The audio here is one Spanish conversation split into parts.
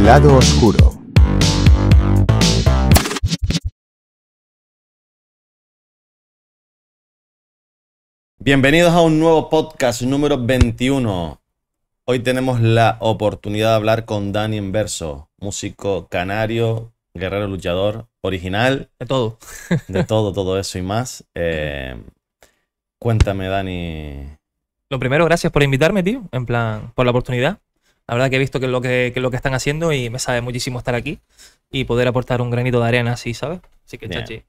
lado oscuro. Bienvenidos a un nuevo podcast número 21. Hoy tenemos la oportunidad de hablar con Dani Inverso, músico canario, guerrero luchador, original. De todo. De todo, todo eso y más. Eh, cuéntame, Dani. Lo primero, gracias por invitarme, tío. En plan, por la oportunidad. La verdad que he visto que es lo que, lo que están haciendo y me sabe muchísimo estar aquí y poder aportar un granito de arena así, ¿sabes? Así que, chachi.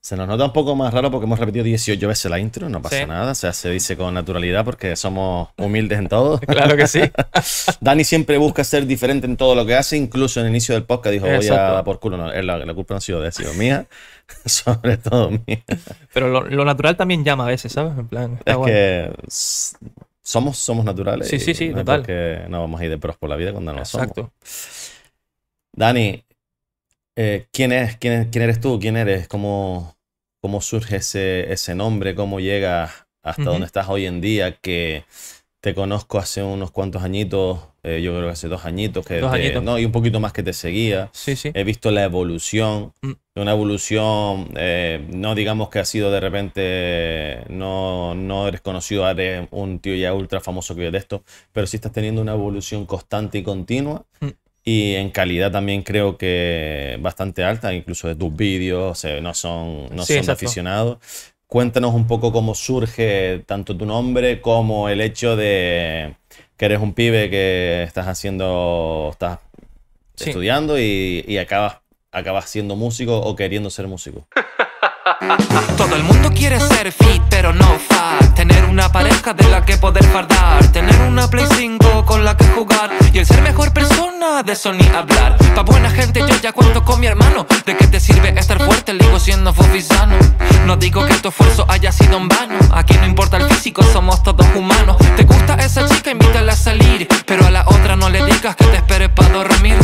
Se nos nota un poco más raro porque hemos repetido 18 veces la intro, no pasa nada, o sea, se dice con naturalidad porque somos humildes en todo. claro que sí. Dani siempre busca ser diferente en todo lo que hace, incluso en el inicio del podcast dijo, voy a por culo, no, la, culpa no ha sido de ha sido mía, sobre todo mía. Pero lo, natural también llama a veces, ¿sabes? En plan, está es que somos, somos naturales. Sí, sí, sí, no no vamos a ir de pros por la vida cuando no Exacto. somos. Exacto. Dani, eh, ¿quién, es, quién, eres tú? ¿Quién eres? ¿Cómo, cómo surge ese, ese nombre? ¿Cómo llegas hasta dónde donde estás hoy en día? Que te conozco hace unos cuantos añitos eh, yo creo que hace dos añitos, que ¿no? y un poquito más que te seguía. Sí, He visto la evolución, mm. una evolución, eh, no digamos que ha sido de repente, no, no eres conocido, eres un tío ya ultra famoso que de esto, pero sí estás teniendo una evolución constante y continua. Mm. Y en calidad también creo que bastante alta, incluso de tus vídeos, no son, aficionados. Cuéntanos un poco cómo surge tanto tu nombre como el hecho de, que eres un pibe que estás haciendo, estás estudiando y, acabas, siendo músico o queriendo ser músico. Todo el mundo quiere ser fit, pero no fat. Tener una pareja de la que poder fardar. Tener una Play con la que jugar Y el ser mejor persona, de eso ni hablar Pa' buena gente yo ya cuento con mi hermano ¿De qué te sirve estar fuerte? Le digo siendo sano No digo que tu esfuerzo haya sido en vano Aquí no importa el físico, somos todos humanos ¿Te gusta esa chica? Invítala a salir Pero a la otra no le digas que te esperes pa' dormir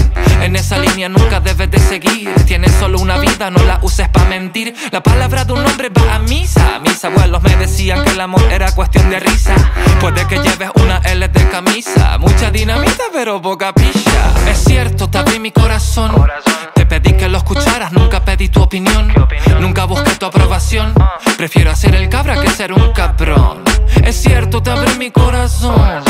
En esa línea nunca debes de seguir Tienes solo una vida, no la uses pa' mentir La palabra de un hombre va a misa Mis abuelos me decían que el amor era cuestión de risa Puede que lleves una L de camisa Mucha dinamita, pero poca pilla. Es cierto, te abrí mi corazón. Te pedí que lo escucharas, nunca pedí tu opinión. Nunca busqué tu aprobación. Prefiero hacer el cabra que ser un cabrón. Es cierto, te abrí mi corazón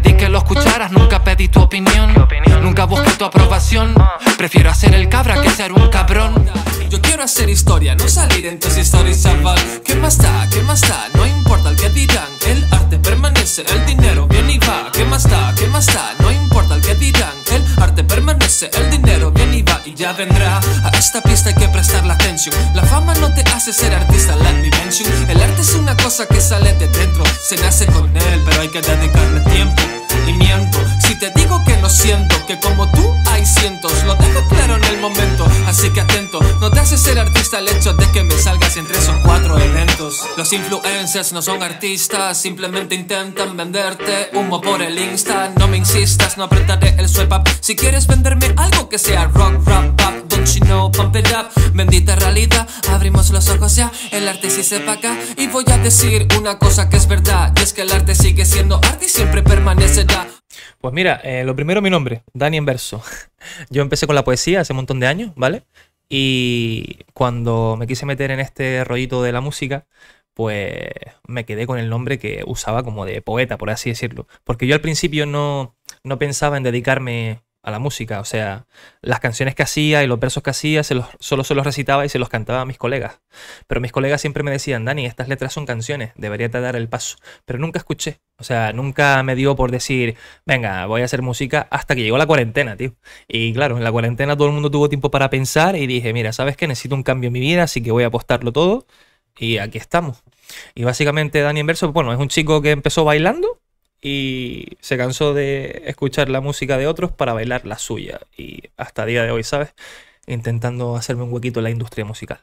pedí que lo escucharas, nunca pedí tu opinión. Nunca busqué tu aprobación. Prefiero hacer el cabra que ser un cabrón. Yo quiero hacer historia, no salir en tus historias, chaval. ¿Qué más está, ¿Qué más da? No importa el que dirán. El arte permanece, el dinero viene y va. ¿Qué más está, ¿Qué más da? No importa el que dirán. El te permanece el dinero, viene y va y ya vendrá. A esta pista hay que prestar la atención. La fama no te hace ser artista, la me El arte es una cosa que sale de dentro, se nace con él, pero hay que dedicarle tiempo. Si te digo que lo siento, que como tú hay cientos Lo tengo claro en el momento, así que atento No te haces ser artista el hecho de que me salgas Entre esos cuatro eventos Los influencers no son artistas Simplemente intentan venderte humo por el Insta No me insistas, no apretaré el swipe Si quieres venderme algo que sea rock, rap, pop pump it up Bendita realidad, abrimos los ojos ya El arte sí se paga Y voy a decir una cosa que es verdad es que el arte sigue siendo arte y siempre permanecerá Pues mira, eh, lo primero mi nombre, Dani Verso. Yo empecé con la poesía hace un montón de años, ¿vale? Y cuando me quise meter en este rollito de la música, pues me quedé con el nombre que usaba como de poeta, por así decirlo. Porque yo al principio no, no pensaba en dedicarme a la música. O sea, las canciones que hacía y los versos que hacía se los, solo se los recitaba y se los cantaba a mis colegas. Pero mis colegas siempre me decían, Dani, estas letras son canciones, debería te dar el paso. Pero nunca escuché. O sea, nunca me dio por decir, venga, voy a hacer música hasta que llegó la cuarentena, tío. Y claro, en la cuarentena todo el mundo tuvo tiempo para pensar y dije, mira, ¿sabes que Necesito un cambio en mi vida, así que voy a apostarlo todo. Y aquí estamos. Y básicamente Dani Inverso, bueno, es un chico que empezó bailando y se cansó de escuchar la música de otros para bailar la suya. Y hasta día de hoy, ¿sabes? Intentando hacerme un huequito en la industria musical.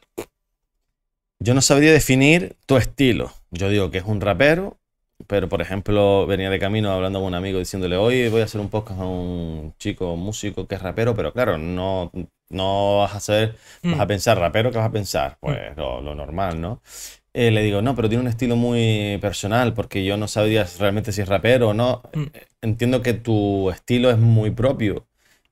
Yo no sabría definir tu estilo. Yo digo que es un rapero, pero por ejemplo, venía de camino hablando con un amigo diciéndole, hoy voy a hacer un podcast a un chico, músico que es rapero, pero claro, no, no vas a hacer, vas a mm. pensar rapero, ¿qué vas a pensar? Pues lo normal, ¿no? Eh, le digo, no, pero tiene un estilo muy personal, porque yo no sabía realmente si es rapero o no. Mm. Entiendo que tu estilo es muy propio.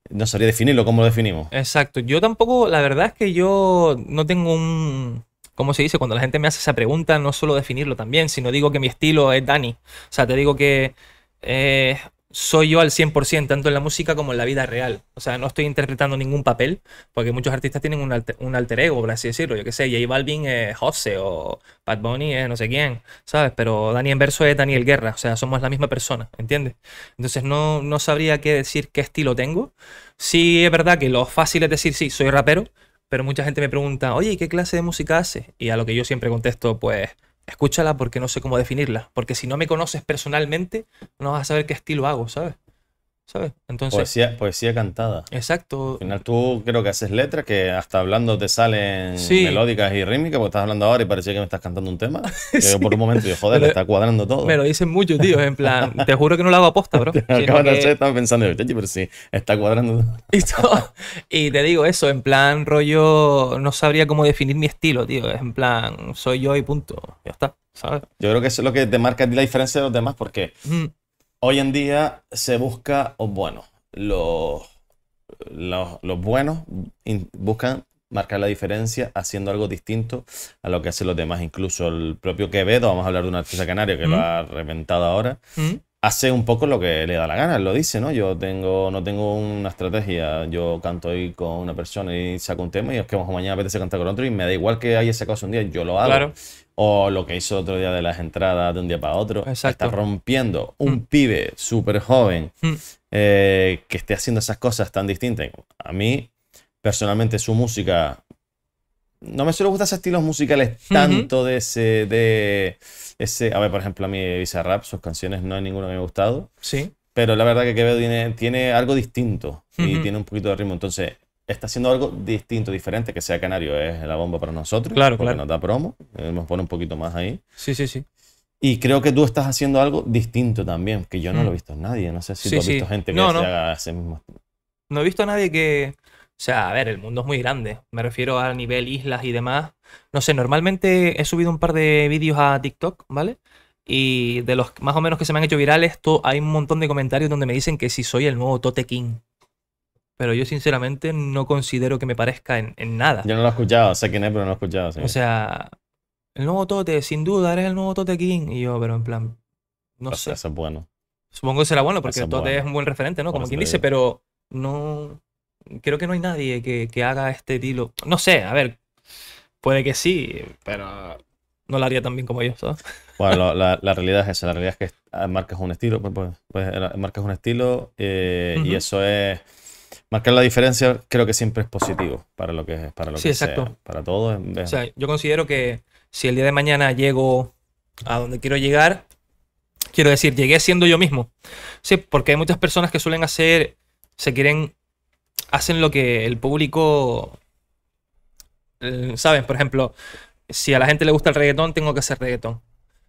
No sabría definirlo, ¿cómo lo definimos? Exacto. Yo tampoco, la verdad es que yo no tengo un, ¿cómo se dice? Cuando la gente me hace esa pregunta, no solo definirlo también, sino digo que mi estilo es Dani. O sea, te digo que eh, soy yo al 100%, tanto en la música como en la vida real. O sea, no estoy interpretando ningún papel, porque muchos artistas tienen un alter, ego, por así decirlo. Yo qué sé, J Balvin es Jose o Pat Bunny es no sé quién, ¿sabes? Pero Daniel verso es Daniel Guerra, o sea, somos la misma persona, ¿entiendes? Entonces no, no sabría qué decir qué estilo tengo. Sí, es verdad que lo fácil es decir, sí, soy rapero, pero mucha gente me pregunta, oye, qué clase de música hace? Y a lo que yo siempre contesto, pues escúchala porque no sé cómo definirla. Porque si no me conoces personalmente, no vas a saber qué estilo hago, ¿sabes? ¿sabes? Entonces, poesía, poesía cantada. Exacto. Al final tú creo que haces letras que hasta hablando te salen melódicas y rítmicas, porque estás hablando ahora y parecía que me estás cantando un tema. sí. yo por un momento digo, joder, le está cuadrando todo. Me lo dicen mucho, tío, en plan, te juro que no lo hago aposta, bro. Acabas de hacer, estaba pensando, pero sí, está cuadrando todo. y, te digo eso, en plan, rollo, no sabría cómo definir mi estilo, tío. Es en plan, soy yo y punto. Ya está. ¿sabes? Yo creo que eso es lo que te marca la diferencia de los demás, porque mm hoy en día se busca, o bueno, los, los, buenos buscan marcar la diferencia haciendo algo distinto a lo que hacen los demás. Incluso el propio Quevedo, vamos a hablar de un artista canario que lo mm. ha reventado ahora, mm. hace un poco lo que le da la gana, lo dice, ¿no? Yo tengo, no tengo una estrategia, yo canto hoy con una persona y saco un tema y es que mañana apetece cantar con otro y me da igual que haya sacado un día, yo lo hago o lo que hizo otro día de las entradas de un día para otro. Está rompiendo un mm. pibe súper joven mm. eh, que esté haciendo esas cosas tan distintas. A mí, personalmente, su música. No me suele gustar esos estilos musicales tanto de ese. de ese. A ver, por ejemplo, a mí rap sus canciones no hay ninguna que me ha gustado. Sí. Pero la verdad que Quevedo tiene, tiene algo distinto y tiene un poquito de ritmo. Entonces, está haciendo algo distinto, diferente, que sea canario, es la bomba para nosotros. Claro, porque claro. nos da promo, eh, nos pone un poquito más ahí. Sí, sí, sí. Y creo que tú estás haciendo algo distinto también, que yo no lo he mm. visto en nadie. No sé si tú has visto gente que no, se haga ese mismo. No he visto a nadie que. O sea, a ver, el mundo es muy grande. Me refiero a nivel islas y demás. No sé, normalmente he subido un par de vídeos a TikTok, ¿vale? Y de los más o menos que se me han hecho virales, hay un montón de comentarios donde me dicen que si soy el nuevo Tote King pero yo sinceramente no considero que me parezca en, nada. Yo no lo he escuchado, sé quién es, pero no lo he escuchado. O sea, el nuevo Tote, sin duda, eres el nuevo Tote King. Y yo, pero en plan, no pues sé. eso es bueno. Supongo que será bueno porque Tote es un buen referente, ¿no? Como quien dice, pero no. Creo que no hay nadie que, haga este estilo. No sé, a ver, puede que sí, pero no lo haría tan bien como yo, ¿sabes? Bueno, la, realidad es esa, la realidad es que marcas un estilo, pues, pues, pues eh, marcas un estilo eh, y eso es marcar la diferencia creo que siempre es positivo para lo que es para lo que Sea, para todo. O sea, yo considero que si el día de mañana llego a donde quiero llegar, quiero decir, llegué siendo yo mismo. Sí, porque hay muchas personas que suelen hacer, se quieren, hacen lo que el público, eh, ¿saben? Por ejemplo, si a la gente le gusta el reggaetón, tengo que hacer reggaetón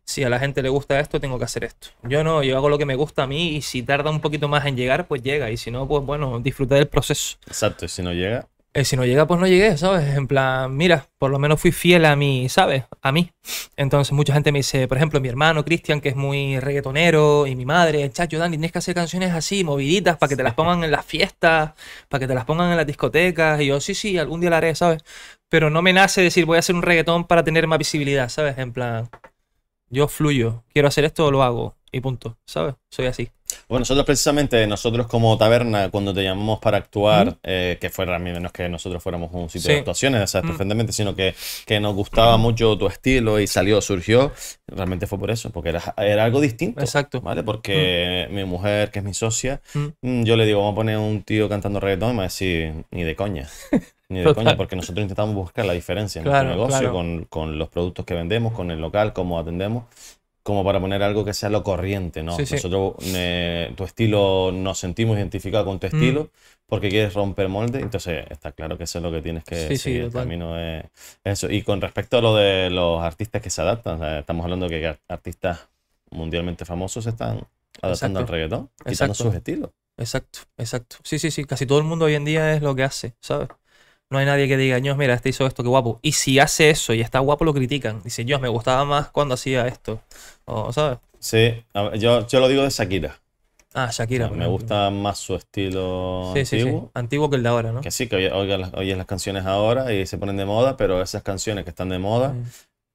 si a la gente le gusta esto, tengo que hacer esto. Yo no, yo hago lo que me gusta a mí y si tarda un poquito más en llegar, pues llega. Y si no, pues bueno, disfrutar del proceso. Exacto, y si no llega. Eh, si no llega, pues no llegué, ¿sabes? En plan, mira, por lo menos fui fiel a mí, ¿sabes? A mí. Entonces mucha gente me dice, por ejemplo, mi hermano Cristian, que es muy reggaetonero, y mi madre, chacho, Dani, tienes que hacer canciones así, moviditas, para que te las pongan en las fiestas, para que te las pongan en las discotecas. Y yo, sí, sí, algún día la haré, ¿sabes? Pero no me nace decir, voy a hacer un reggaetón para tener más visibilidad, ¿sabes? En plan, yo fluyo, quiero hacer esto, lo hago y punto, ¿sabes? Soy así. Bueno, nosotros precisamente, nosotros como taberna, cuando te llamamos para actuar, eh, que fue realmente no es que nosotros fuéramos un sitio de actuaciones, o sea, sino que, que, nos gustaba mucho tu estilo y salió, surgió, realmente fue por eso, porque era, algo distinto. Exacto. ¿Vale? Porque mi mujer, que es mi socia, mm, yo le digo, vamos a poner un tío cantando reggaetón y me va a decir, ni de coña. Ni de coña, porque nosotros intentamos buscar la diferencia en nuestro negocio con, los productos que vendemos, con el local, cómo atendemos, como para poner algo que sea lo corriente, ¿no? nosotros, eh, tu estilo, nos sentimos identificados con tu mm. estilo, porque quieres romper molde, entonces está claro que eso es lo que tienes que seguir, el camino es eso. Y con respecto a lo de los artistas que se adaptan, estamos hablando de que artistas mundialmente famosos están adaptando al reggaetón, quitando exacto. sus estilos. Exacto, exacto. Sí, sí, sí, casi todo el mundo hoy en día es lo que hace, ¿sabes? No hay nadie que diga, Dios, mira, este hizo esto, qué guapo. Y si hace eso y está guapo, lo critican. Dice, yo me gustaba más cuando hacía esto. ¿Sabes? Sí, yo, yo lo digo de Shakira. Ah, Shakira. me gusta más su estilo antiguo. Antiguo que el de ahora, ¿no? Que sí, que oyes las canciones ahora y se ponen de moda, pero esas canciones que están de moda, mm.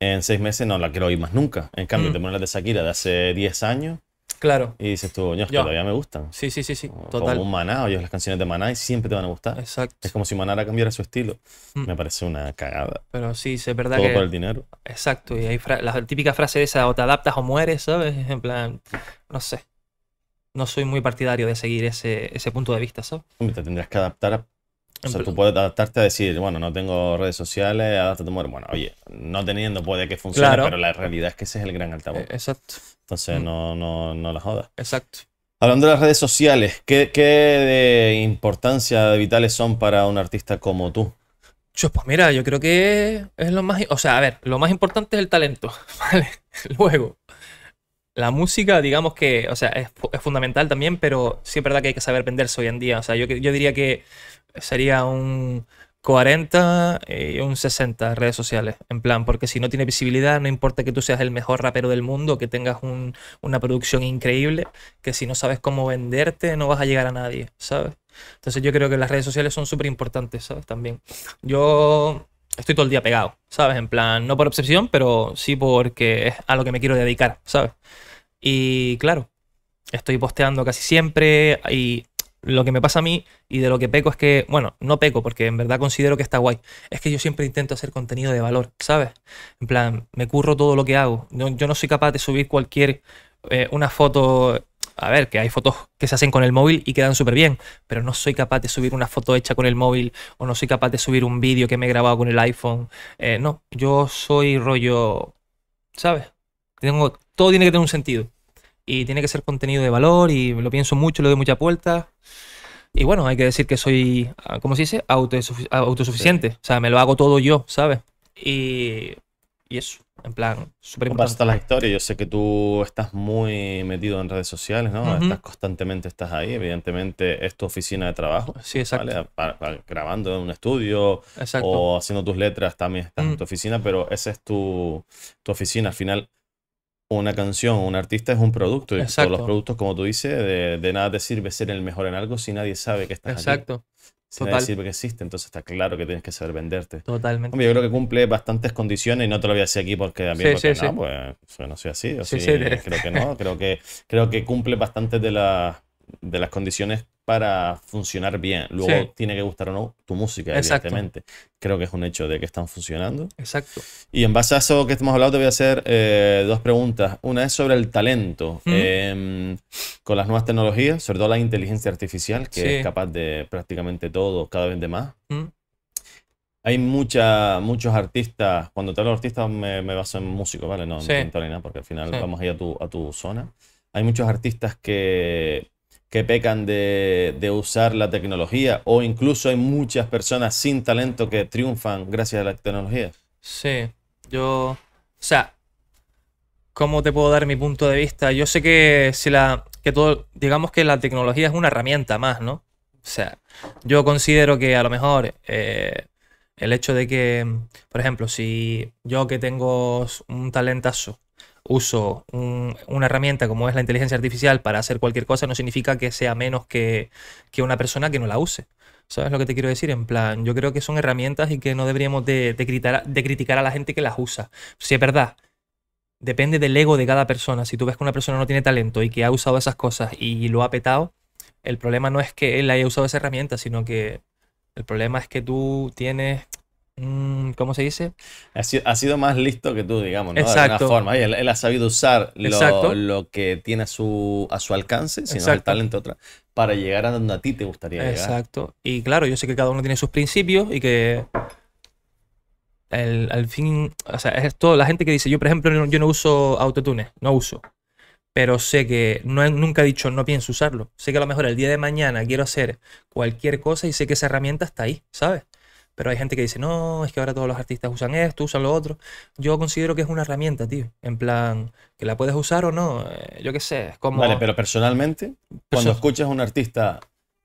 en seis meses no las quiero oír más nunca. En cambio, mm. te ponen las de Shakira de hace diez años Claro. Y dices tú, yo, que todavía me gustan. Sí, sí, sí, sí. Total. Como un Maná, oye, las canciones de Maná y siempre te van a gustar. Exacto. Es como si Maná cambiara su estilo. Mm. Me parece una cagada. Pero sí, es verdad Todo que... por el dinero. Exacto. Y hay la típica frase de esa, o te adaptas o mueres, ¿sabes? En plan, no sé. No soy muy partidario de seguir ese, ese punto de vista, ¿sabes? Te tendrías que adaptar o sea, tú puedes adaptarte a decir, bueno, no tengo redes sociales, o mueres. Bueno, oye, no teniendo puede que funcione, pero la realidad es que ese es el gran altavoz. E, exacto. Entonces mm. no, no, no la jodas. Exacto. Hablando de las redes sociales, ¿qué, de importancia vitales son para un artista como tú? Pues mira, yo creo que es lo más. O sea, a ver, lo más importante es el talento, ¿vale? Luego, la música, digamos que, o sea, es, fundamental también, pero sí es verdad que hay que saber venderse hoy en día. O sea, yo, yo diría que sería un 40 y eh, un 60 redes sociales, en plan, porque si no tiene visibilidad, no importa que tú seas el mejor rapero del mundo, que tengas una producción increíble, que si no sabes cómo venderte, no vas a llegar a nadie, ¿sabes? Entonces yo creo que las redes sociales son súper importantes, ¿sabes? También. Yo estoy todo el día pegado, ¿sabes? En plan, no por obsesión, pero sí porque es a lo que me quiero dedicar, ¿sabes? Y claro, estoy posteando casi siempre y lo que me pasa a mí y de lo que peco es que, bueno, no peco porque en verdad considero que está guay. Es que yo siempre intento hacer contenido de valor, ¿sabes? En plan, me curro todo lo que hago. yo no soy capaz de subir cualquier, eh, una foto, a ver, que hay fotos que se hacen con el móvil y quedan súper bien, pero no soy capaz de subir una foto hecha con el móvil o no soy capaz de subir un vídeo que me he grabado con el iPhone. Eh, no, yo soy rollo, ¿sabes? Tengo, todo tiene que tener un sentido y tiene que ser contenido de valor y lo pienso mucho, lo doy mucha vueltas. Y bueno, hay que decir que soy, ah, ¿cómo se dice? Ah, autosuficiente. O sea, me lo hago todo yo, ¿sabes? Y, y eso, en plan, súper importante. Pasa la historia. Yo sé que tú estás muy metido en redes sociales, ¿no? Estás constantemente, estás ahí. Evidentemente, es tu oficina de trabajo. Sí, exacto. grabando en un estudio o haciendo tus letras también estás en mm. tu oficina, pero esa es tu, tu oficina. Al final, una canción, un artista es un producto. Y todos los productos, como tú dices, de, nada te sirve ser el mejor en algo si nadie sabe que estás Exacto. Exacto. Si nadie sirve que existe, entonces está claro que tienes que saber venderte. Totalmente. Hombre, yo creo que cumple bastantes condiciones y no te lo voy a decir aquí porque a mí no, pues no soy así. creo que no. Creo que, creo que cumple bastantes de, de las condiciones para funcionar bien. Luego tiene que gustar o no tu música, evidentemente. Creo que es un hecho de que están funcionando. Exacto. Y en base a eso que hemos hablado te voy a hacer eh, dos preguntas. Una es sobre el talento. Em, con las nuevas tecnologías, sobre todo la inteligencia artificial, que es capaz de prácticamente todo, cada vez de más. Hay muchos artistas, cuando te hablo de artistas me, me baso en músico, ¿vale? No, en talento ni nada, porque al final vamos a ir a tu zona. Hay muchos artistas que que pecan de, usar la tecnología o incluso hay muchas personas sin talento que triunfan gracias a la tecnología. Sí, yo, o sea, ¿cómo te puedo dar mi punto de vista? Yo sé que si la, que todo, digamos que la tecnología es una herramienta más, ¿no? O sea, yo considero que a lo mejor eh, el hecho de que, por ejemplo, si yo que tengo un talentazo, uso una herramienta como es la inteligencia artificial para hacer cualquier cosa, no significa que sea menos que, una persona que no la use. ¿Sabes lo que te quiero decir? En plan, yo creo que son herramientas y que no deberíamos de, de, de criticar a la gente que las usa. Si es verdad, depende del ego de cada persona. Si tú ves que una persona no tiene talento y que ha usado esas cosas y lo ha petado, el problema no es que él haya usado esa herramienta, sino que el problema es que tú tienes Mm, ¿cómo se dice? Ha sido, más listo que tú, digamos, ¿no? Exacto. De alguna forma. Él, ha sabido usar lo, lo, que tiene a su, a su alcance, sino el talento otra, para llegar a donde a ti te gustaría llegar. Exacto. Y claro, yo sé que cada uno tiene sus principios y que al fin, o sea, es todo. La gente que dice, yo por ejemplo, yo no uso autotune, no uso. Pero sé que no, nunca he dicho no pienso usarlo. Sé que a lo mejor el día de mañana quiero hacer cualquier cosa y sé que esa herramienta está ahí, ¿sabes? Pero hay gente que dice, no, es que ahora todos los artistas usan esto, usan lo otro. Yo considero que es una herramienta, tío. En plan, que la puedes usar o no, eh, yo qué sé. Es como... Vale, pero personalmente, cuando escuchas a un artista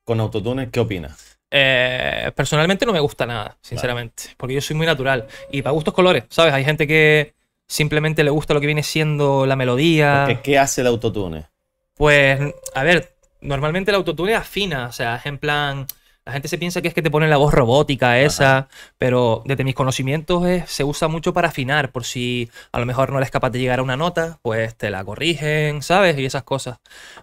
con autotune, ¿qué opinas? Eh, personalmente no me gusta nada, sinceramente. Porque yo soy muy natural. Y para gustos colores, ¿sabes? Hay gente que simplemente le gusta lo que viene siendo la melodía. ¿Qué hace el autotune? Pues, a ver, normalmente el autotune afina, o sea, es en plan la gente se piensa que es que te ponen la voz robótica esa, pero desde mis conocimientos es, se usa mucho para afinar, por si a lo mejor no eres capaz de llegar a una nota, pues te la corrigen, ¿sabes? Y esas cosas.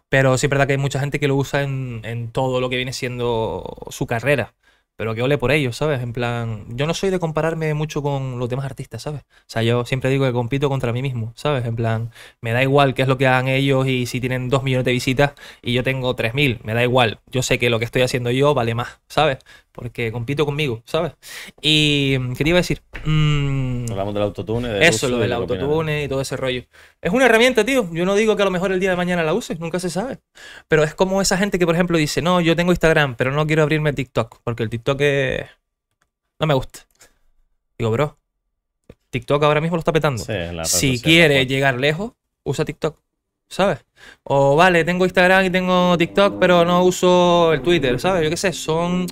Pero sí es verdad que hay mucha gente que lo usa en todo lo que viene siendo su carrera pero que ole por ellos, ¿sabes? En plan, yo no soy de compararme mucho con los demás artistas, ¿sabes? O sea, yo siempre digo que compito contra mí mismo, ¿sabes? En plan, me da igual qué es lo que hagan ellos y si tienen dos millones de visitas y yo tengo mil, me da igual. Yo sé que lo que estoy haciendo yo vale más, ¿sabes? porque compito conmigo, ¿sabes? Y mm, ¿qué te iba a decir? Mm, Hablamos del autotune. De eso, lo del autotune y todo ese rollo. Es una herramienta, tío. Yo no digo que a lo mejor el día de mañana la uses, nunca se sabe. Pero es como esa gente que, por ejemplo, dice, no, yo tengo Instagram, pero no quiero abrirme TikTok, porque el TikTok es... no me gusta. Digo, bro, TikTok ahora mismo lo está petando. si quiere pues. llegar lejos, usa TikTok. ¿sabes? O vale, tengo Instagram y tengo TikTok, pero no uso el Twitter, ¿sabes? Yo qué sé, son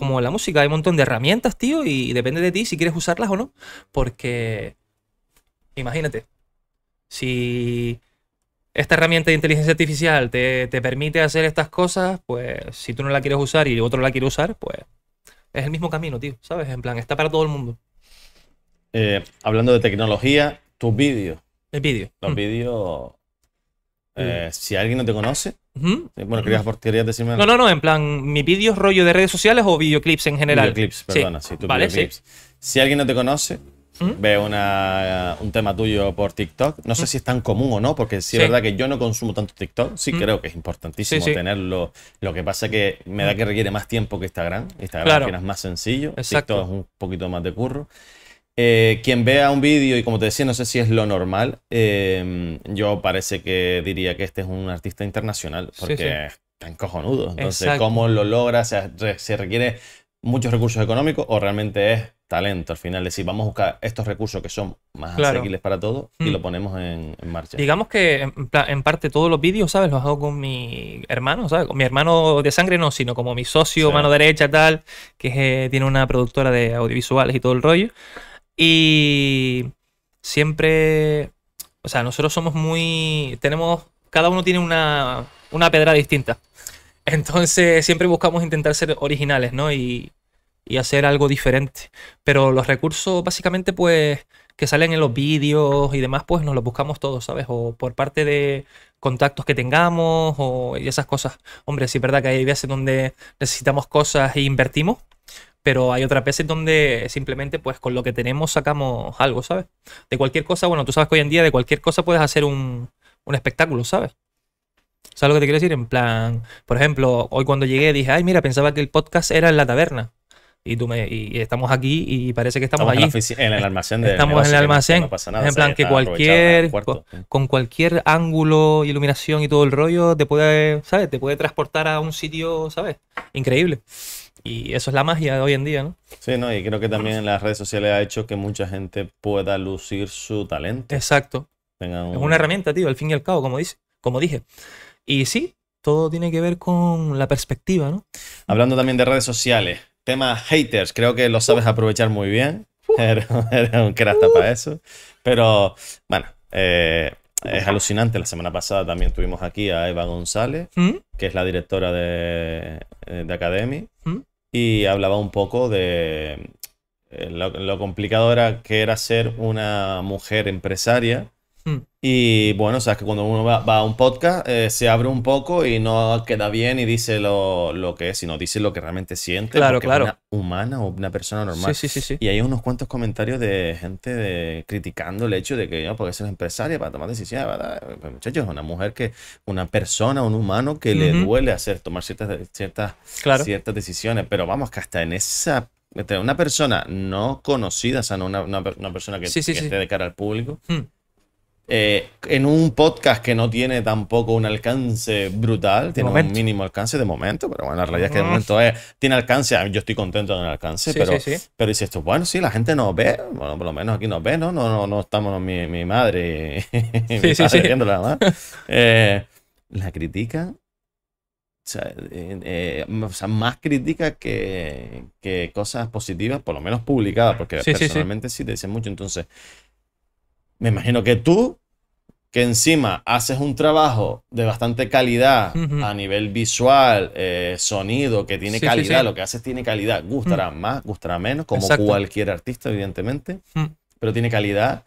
como la música, hay un montón de herramientas, tío, y depende de ti si quieres usarlas o no, porque imagínate, si esta herramienta de inteligencia artificial te, permite hacer estas cosas, pues si tú no la quieres usar y otro la quiere usar, pues es el mismo camino, tío, ¿sabes? En plan, está para todo el mundo. Eh, hablando de tecnología, tus vídeos. El vídeo. Los mm. vídeos eh, si alguien no te conoce, eh, bueno, querías, querías, decirme. No, no, no, en plan, mi vídeos rollo de redes sociales o videoclips en general. Videoclips, perdona, sí, videoclips. Si alguien no te conoce, ve una, un tema tuyo por TikTok. No sé si es tan común o no, porque sí, es verdad que yo no consumo tanto TikTok. Sí, creo que es importantísimo tenerlo. Lo que pasa es que me da que requiere más tiempo que Instagram. Instagram es más sencillo. Exacto. TikTok es un poquito más de curro. Eh, quien vea un vídeo, y como te decía, no sé si es lo normal, eh, yo parece que diría que este es un artista internacional, porque está encojonudo, Entonces, ¿cómo lo logra? O se requiere muchos recursos económicos o realmente es talento al final. Es decir, vamos a buscar estos recursos que son más accesibles para todos y mm. lo ponemos en, marcha. Digamos que en, parte todos los vídeos, ¿sabes? Los hago con mi hermano, ¿sabes? Con mi hermano de sangre no, sino como mi socio, mano derecha, tal, que eh, tiene una productora de audiovisuales y todo el rollo. Y siempre, o sea, nosotros somos muy, tenemos, cada uno tiene una, una pedra distinta. Entonces siempre buscamos intentar ser originales, ¿no? Y, hacer algo diferente. Pero los recursos básicamente pues que salen en los vídeos y demás, pues nos los buscamos todos, ¿sabes? O por parte de contactos que tengamos o y esas cosas. Hombre, sí es verdad que hay veces donde necesitamos cosas e invertimos, pero hay otras veces donde simplemente pues con lo que tenemos sacamos algo, ¿sabes? De cualquier cosa, bueno, tú sabes que hoy en día de cualquier cosa puedes hacer un, espectáculo, ¿sabes? ¿Sabes lo que te quiero decir? En plan, por ejemplo, hoy cuando llegué dije, ay, mira, pensaba que el podcast era en la taberna. Y tú me, y estamos aquí y parece que estamos, estamos En, el almacén Estamos en el almacén. en plan, que cualquier, con, con, cualquier ángulo, iluminación y todo el rollo, te puede, ¿sabes? Te puede transportar a un sitio, ¿sabes? Increíble. Y eso es la magia de hoy en día, ¿no? Sí, no, y creo que también las redes sociales ha hecho que mucha gente pueda lucir su talento. Exacto. Es una herramienta, tío, al fin y al cabo, como, dije. Y sí, todo tiene que ver con la perspectiva, ¿no? Hablando también de redes sociales, tema haters, creo que lo uh. sabes aprovechar muy bien. Uh. Eres un crasta uh. para eso. Pero, bueno, eh, es alucinante. La semana pasada también tuvimos aquí a Eva González, ¿Mm? que es la directora de, eh, Academy. ¿Mm? y hablaba un poco de eh, lo, complicado que era ser una mujer empresaria Hmm. Y bueno, sabes que cuando uno va, a un podcast, eh, se abre un poco y no queda bien y dice lo, que es, sino dice lo que realmente siente. Claro, claro. una humana o una persona normal. Sí, sí, sí, Y hay unos cuantos comentarios de gente criticando el hecho de que, yo, porque es empresaria para tomar decisiones, ¿verdad? Eh, pues, muchachos, una mujer que, una persona, un humano que le duele hacer, tomar ciertas, ciertas, ciertas decisiones. Pero vamos, que hasta en esa este, una persona no conocida, o sea, no una, persona que, sí, esté de cara al público. Hmm. Eh, en un podcast que no tiene tampoco un alcance brutal, tiene un mínimo alcance de momento, pero bueno, la realidad es que de ah. momento es, tiene alcance, ah, yo estoy contento de el alcance, pero, pero dices esto bueno, sí, la gente nos ve, bueno, por lo menos aquí nos ve, ¿no? No, no, estamos mi, madre y mi eh, la critica eh, o sea, más crítica que, que, cosas positivas, por lo menos publicadas, porque personalmente sí, sí, te dicen mucho. Entonces, me imagino que tú que encima haces un trabajo de bastante calidad a nivel visual, eh, sonido, que tiene calidad, lo que haces tiene calidad, gustará mm. más, gustará menos, como cualquier artista, evidentemente, mm. pero tiene calidad.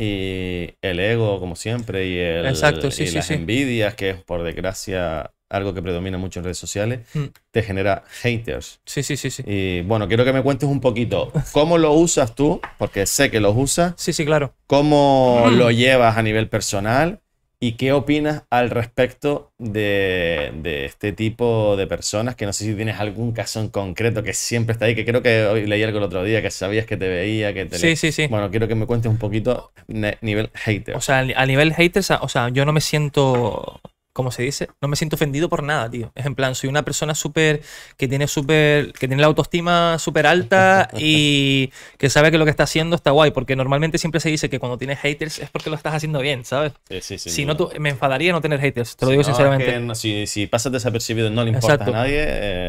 Y el ego, como siempre, y, y las envidias, que por desgracia algo que predomina mucho en redes sociales, mm. te genera haters. Sí, sí, sí, sí. Y bueno, quiero que me cuentes un poquito cómo lo usas tú, porque sé que los usas. Sí, sí, claro. Cómo mm. lo llevas a nivel personal y qué opinas al respecto de, este tipo de personas, que no sé si tienes algún caso en concreto que siempre está ahí, que creo que hoy leí algo el otro día, que sabías que te veía, que te... Sí, sí, sí. Bueno, quiero que me cuentes un poquito nivel hater. O sea, a nivel haters o sea, yo no me siento ¿cómo se dice? No me siento ofendido por nada, tío. Es en plan, soy una persona súper, que tiene súper, que tiene la autoestima súper alta y que sabe que lo que está haciendo está guay, porque normalmente siempre se dice que cuando tienes haters es porque lo estás haciendo bien, ¿sabes? Sí, sí, sí, si no, me enfadaría no tener haters, te lo digo sinceramente. si, pasas desapercibido no le importa a nadie.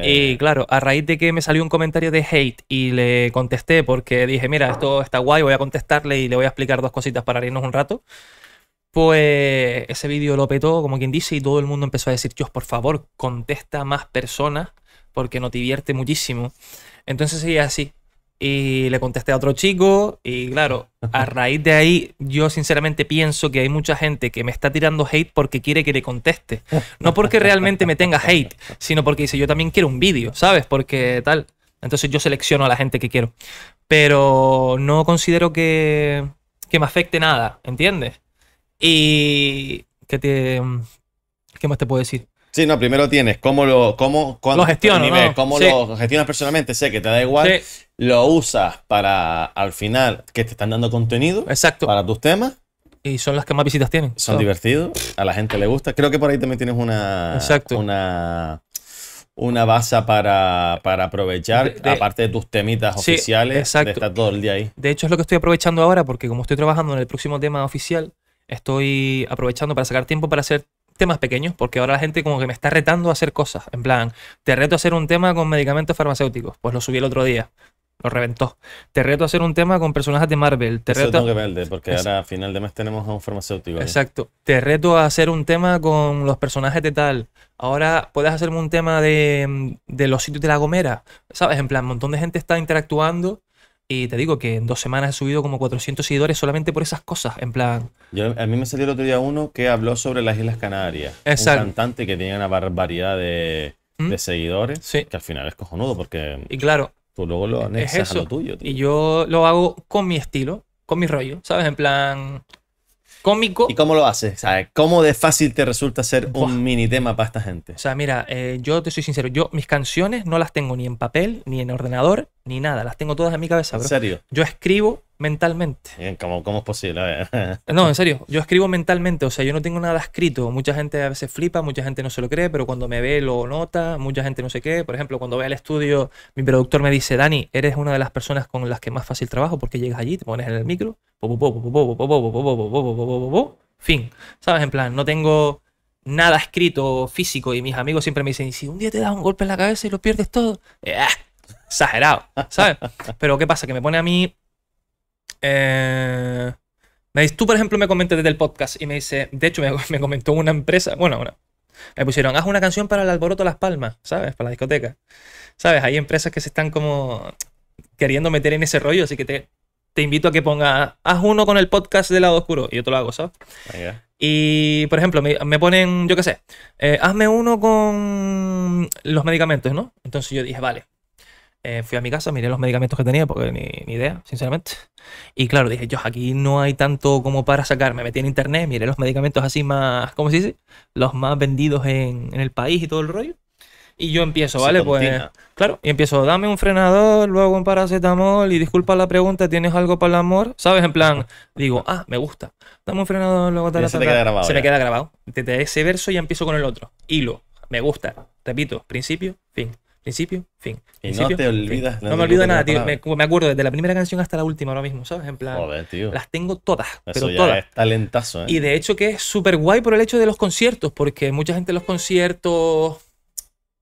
Y eh, claro, a raíz de que me salió un comentario de hate y le contesté porque dije, mira, esto está guay, voy a contestarle y le voy a explicar dos cositas para irnos un rato. Pues ese vídeo lo petó, como quien dice, y todo el mundo empezó a decir, Dios, por favor, contesta a más personas, porque nos divierte muchísimo. Entonces seguía así. Y le contesté a otro chico, y claro, a raíz de ahí, yo sinceramente pienso que hay mucha gente que me está tirando hate porque quiere que le conteste. No porque realmente me tenga hate, sino porque dice, yo también quiero un vídeo, ¿sabes? Porque tal. Entonces yo selecciono a la gente que quiero. Pero no considero que, que me afecte nada, ¿entiendes? Y. ¿Qué, te, ¿Qué más te puedo decir? Sí, no, primero tienes cómo lo, cómo, lo gestionas cómo lo gestionas personalmente, sé que te da igual, lo usas para al final que te están dando contenido Exacto. para tus temas. Y son las que más visitas tienen. Son divertidos, a la gente le gusta. Creo que por ahí también tienes una, Exacto. una, una base para, aprovechar, aparte de tus temitas oficiales, exacto. de estar todo el día ahí. De hecho, es lo que estoy aprovechando ahora, porque como estoy trabajando en el próximo tema oficial, Estoy aprovechando para sacar tiempo para hacer temas pequeños, porque ahora la gente como que me está retando a hacer cosas. En plan, te reto a hacer un tema con medicamentos farmacéuticos. Pues lo subí el otro día. Lo reventó. Te reto a hacer un tema con personajes de Marvel. Te reto porque ahora a final de mes tenemos a un farmacéutico. Exacto. Te reto a hacer un tema con los personajes de tal. Ahora puedes hacerme un tema de, mm, de los sitios de la Gomera. ¿Sabes? En plan, un montón de gente está interactuando y te digo que en dos semanas he subido como 400 seguidores solamente por esas cosas, en plan... Yo, a mí me salió el otro día uno que habló sobre las Islas Canarias. Exacto. Un cantante que tenía una barbaridad de, ¿Mm? seguidores, que al final es cojonudo porque... Y claro. Tú luego lo e-, anexas a lo tuyo. Y yo lo hago con mi estilo, con mi rollo, ¿sabes? En plan cómico. ¿Y cómo lo haces? ¿Sabes? ¿Cómo de fácil te resulta ser un mini tema para esta gente? O sea, mira, eh, yo te soy sincero, yo mis canciones no las tengo ni en papel ni en ordenador ni nada, las tengo todas en mi cabeza, bro. ¿En serio? Yo escribo mentalmente. ¿Cómo, cómo es posible? no, en serio, yo escribo mentalmente, o sea, yo no tengo nada escrito. Mucha gente a veces flipa, mucha gente no se lo cree, pero cuando me ve lo nota, mucha gente no sé qué. Por ejemplo, cuando voy al estudio, mi productor me dice, Dani, eres una de las personas con las que más fácil trabajo porque llegas allí, te pones en el micro, fin. ¿Sabes? En plan, no tengo nada escrito físico y mis amigos siempre me dicen, si un día te das un golpe en la cabeza y lo pierdes todo, eh, exagerado, ¿sabes? Pero ¿qué pasa? Que me pone a mí... Eh, tú, por ejemplo, me comentas desde el podcast y me dice, de hecho, me, comentó una empresa, bueno, bueno, me pusieron, haz una canción para el alboroto Las Palmas, ¿sabes? Para la discoteca. ¿Sabes? Hay empresas que se están como queriendo meter en ese rollo, así que te, invito a que pongas, haz uno con el podcast del lado oscuro, y yo te lo hago, ¿sabes? Ah, y, por ejemplo, me, ponen, yo qué sé, eh, hazme uno con los medicamentos, ¿no? Entonces yo dije, vale, eh, fui a mi casa, miré los medicamentos que tenía, porque ni, idea, sinceramente. Y claro, dije, yo, aquí no hay tanto como para sacarme Me metí en internet, miré los medicamentos así más, ¿cómo se dice? Los más vendidos en, el país y todo el rollo. Y yo empiezo, ¿vale? Pues claro, y empiezo, dame un frenador, luego un paracetamol y disculpa la pregunta, ¿tienes algo para el amor? ¿Sabes? En plan, digo, ah, me gusta, dame un frenador, luego tal, Se, me queda grabado, se me queda grabado. ese verso y empiezo con el otro. Hilo, me gusta, repito, principio, fin. Principio, fin. Y no te olvidas. No, me olvido nada, tío. Me, acuerdo desde la primera canción hasta la última ahora mismo, ¿sabes? En plan. Las tengo todas, pero todas. Es talentazo, ¿eh? Y de hecho que es súper guay por el hecho de los conciertos, porque mucha gente en los conciertos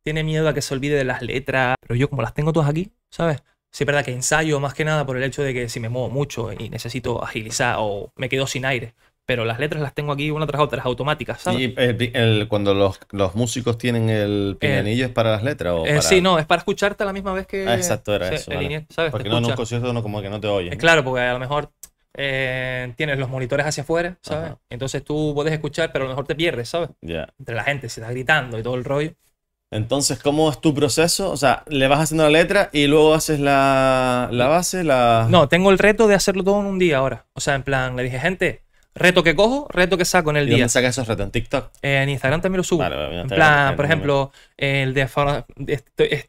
tiene miedo a que se olvide de las letras. Pero yo, como las tengo todas aquí, ¿sabes? Sí, es verdad que ensayo más que nada por el hecho de que si me muevo mucho y necesito agilizar o me quedo sin aire, pero las letras las tengo aquí una tras otra, las automáticas, ¿sabes? ¿Y cuando los, músicos tienen el eh, pinganillo es para las letras? O eh, Sí, no, es para escucharte a la misma vez que. Ah, exacto, era eso. ¿sabes? Porque no, en un concierto no, como que no te oye es eh, claro, porque a lo mejor tienes los monitores hacia afuera, ¿sabes? Entonces tú puedes escuchar, pero a lo mejor te pierdes, ¿sabes? Entre la gente, se está gritando y todo el rollo. Entonces, ¿cómo es tu proceso? O sea, le vas haciendo la letra y luego haces la, la base, la... No, tengo el reto de hacerlo todo en un día ahora. O sea, en plan, le dije, gente, reto que cojo, reto que saco en el día. ¿Dónde sacas esos retos? ¿En TikTok? Eh, en Instagram también lo subo. en plan, por ejemplo, eh, el de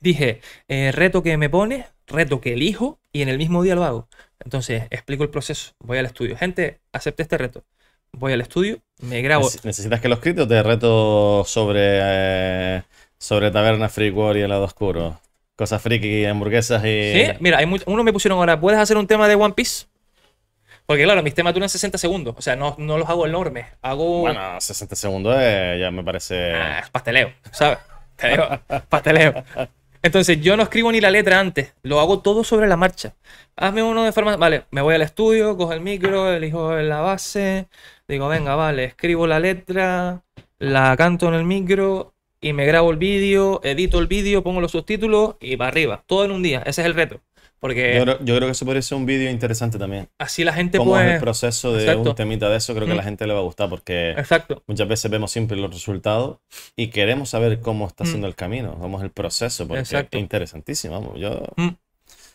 dije, eh, reto que me pones, reto que elijo y en el mismo día lo hago. Entonces, explico el proceso, voy al estudio. Gente, acepte este reto. Voy al estudio, me grabo. ¿Necesitas que los escrito te reto sobre, sobre Taberna Free War y el lado oscuro? Cosas friki, hamburguesas y. Sí, mira, hay uno me pusieron ahora, ¿puedes hacer un tema de One Piece? Porque claro, mis temas duran 60 segundos. O sea, no, no los hago enormes. Hago. Bueno, 60 segundos eh, ya me parece. Ah, pasteleo, ¿sabes? Te pasteleo. Entonces, yo no escribo ni la letra antes. Lo hago todo sobre la marcha. Hazme uno de forma. Vale, me voy al estudio, cojo el micro, elijo la base. Digo, venga, vale, escribo la letra, la canto en el micro y me grabo el vídeo, edito el vídeo, pongo los subtítulos y va arriba. Todo en un día. Ese es el reto yo creo, que eso podría ser un vídeo interesante también. Así la gente ¿Cómo puede... es el proceso de un temita de eso? Creo que a la mm. gente le va a gustar porque muchas veces vemos siempre los resultados y queremos saber cómo está siendo mm. el camino, vamos el proceso, porque es interesantísimo. yo... Mm.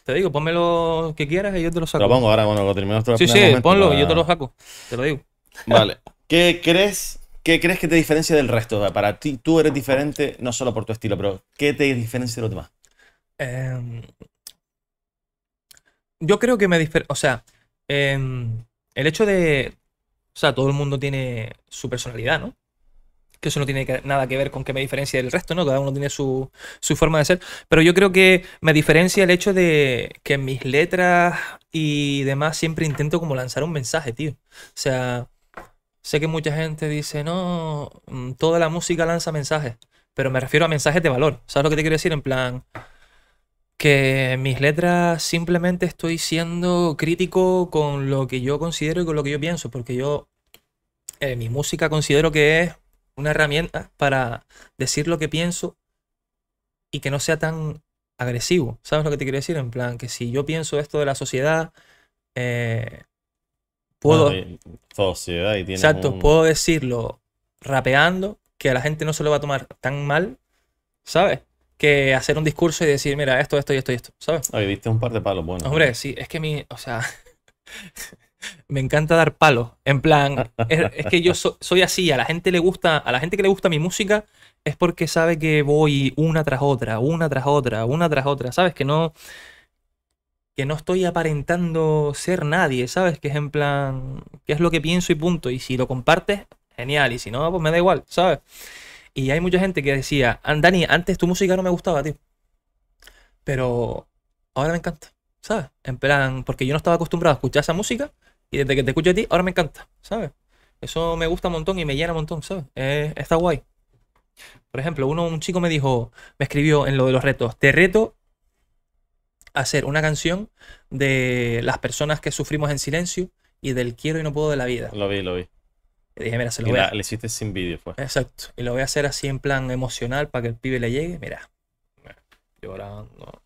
Te digo, ponme lo que quieras y yo te lo saco. lo pongo ahora, bueno, lo terminamos. Este sí, sí, ponlo y yo te lo saco, te lo digo. Vale. ¿Qué crees ¿Qué crees que te diferencia del resto? Para ti, tú eres diferente no solo por tu estilo, pero ¿qué te diferencia de los demás? Eh, yo creo que me diferencia, O sea, em, el hecho de... O sea, todo el mundo tiene su personalidad, ¿no? Que eso no tiene nada que ver con que me diferencie del resto, ¿no? Cada uno tiene su, su forma de ser. Pero yo creo que me diferencia el hecho de que en mis letras y demás siempre intento como lanzar un mensaje, tío. O sea, sé que mucha gente dice, no, mm, toda la música lanza mensajes. Pero me refiero a mensajes de valor. ¿Sabes lo que te quiero decir? En plan, que mis letras simplemente estoy siendo crítico con lo que yo considero y con lo que yo pienso, porque yo eh, mi música considero que es una herramienta para decir lo que pienso y que no sea tan agresivo. ¿Sabes lo que te quiero decir? En plan, que si yo pienso esto de la sociedad, eh, puedo... exacto, puedo decirlo rapeando, que a la gente no se lo va a tomar tan mal, ¿sabes? que hacer un discurso y decir, mira, esto, esto y esto y esto, ¿sabes? ahí viste un par de palos, bueno. Hombre, sí, es que mi, o sea, me encanta dar palos. En plan, es, que yo soy así, a la gente le gusta, a la gente que le gusta mi música es porque sabe que voy una tras otra, una tras otra, una tras otra, ¿sabes? Que no que no estoy aparentando ser nadie, ¿sabes? Que es en plan, qué es lo que pienso y punto. Y si lo compartes, genial. Y si no, pues me da igual, ¿sabes? Y hay mucha gente que decía, ah, Dani, antes tu música no me gustaba, tío. Pero ahora me encanta, ¿sabes? En plan, porque yo no estaba acostumbrado a escuchar esa música y desde que te escucho a ti, ahora me encanta, ¿sabes? Eso me gusta un montón y me llena un montón, ¿sabes? está guay. Por ejemplo, uno, un chico me dijo, me escribió en lo de los retos, te reto a hacer una canción de las personas que sufrimos en silencio y del quiero y no puedo de la vida. Lo vi, lo vi lo Le hiciste sin vídeo, fue. Pues. Exacto. Y lo voy a hacer así en plan emocional para que el pibe le llegue. Mira. Llorando.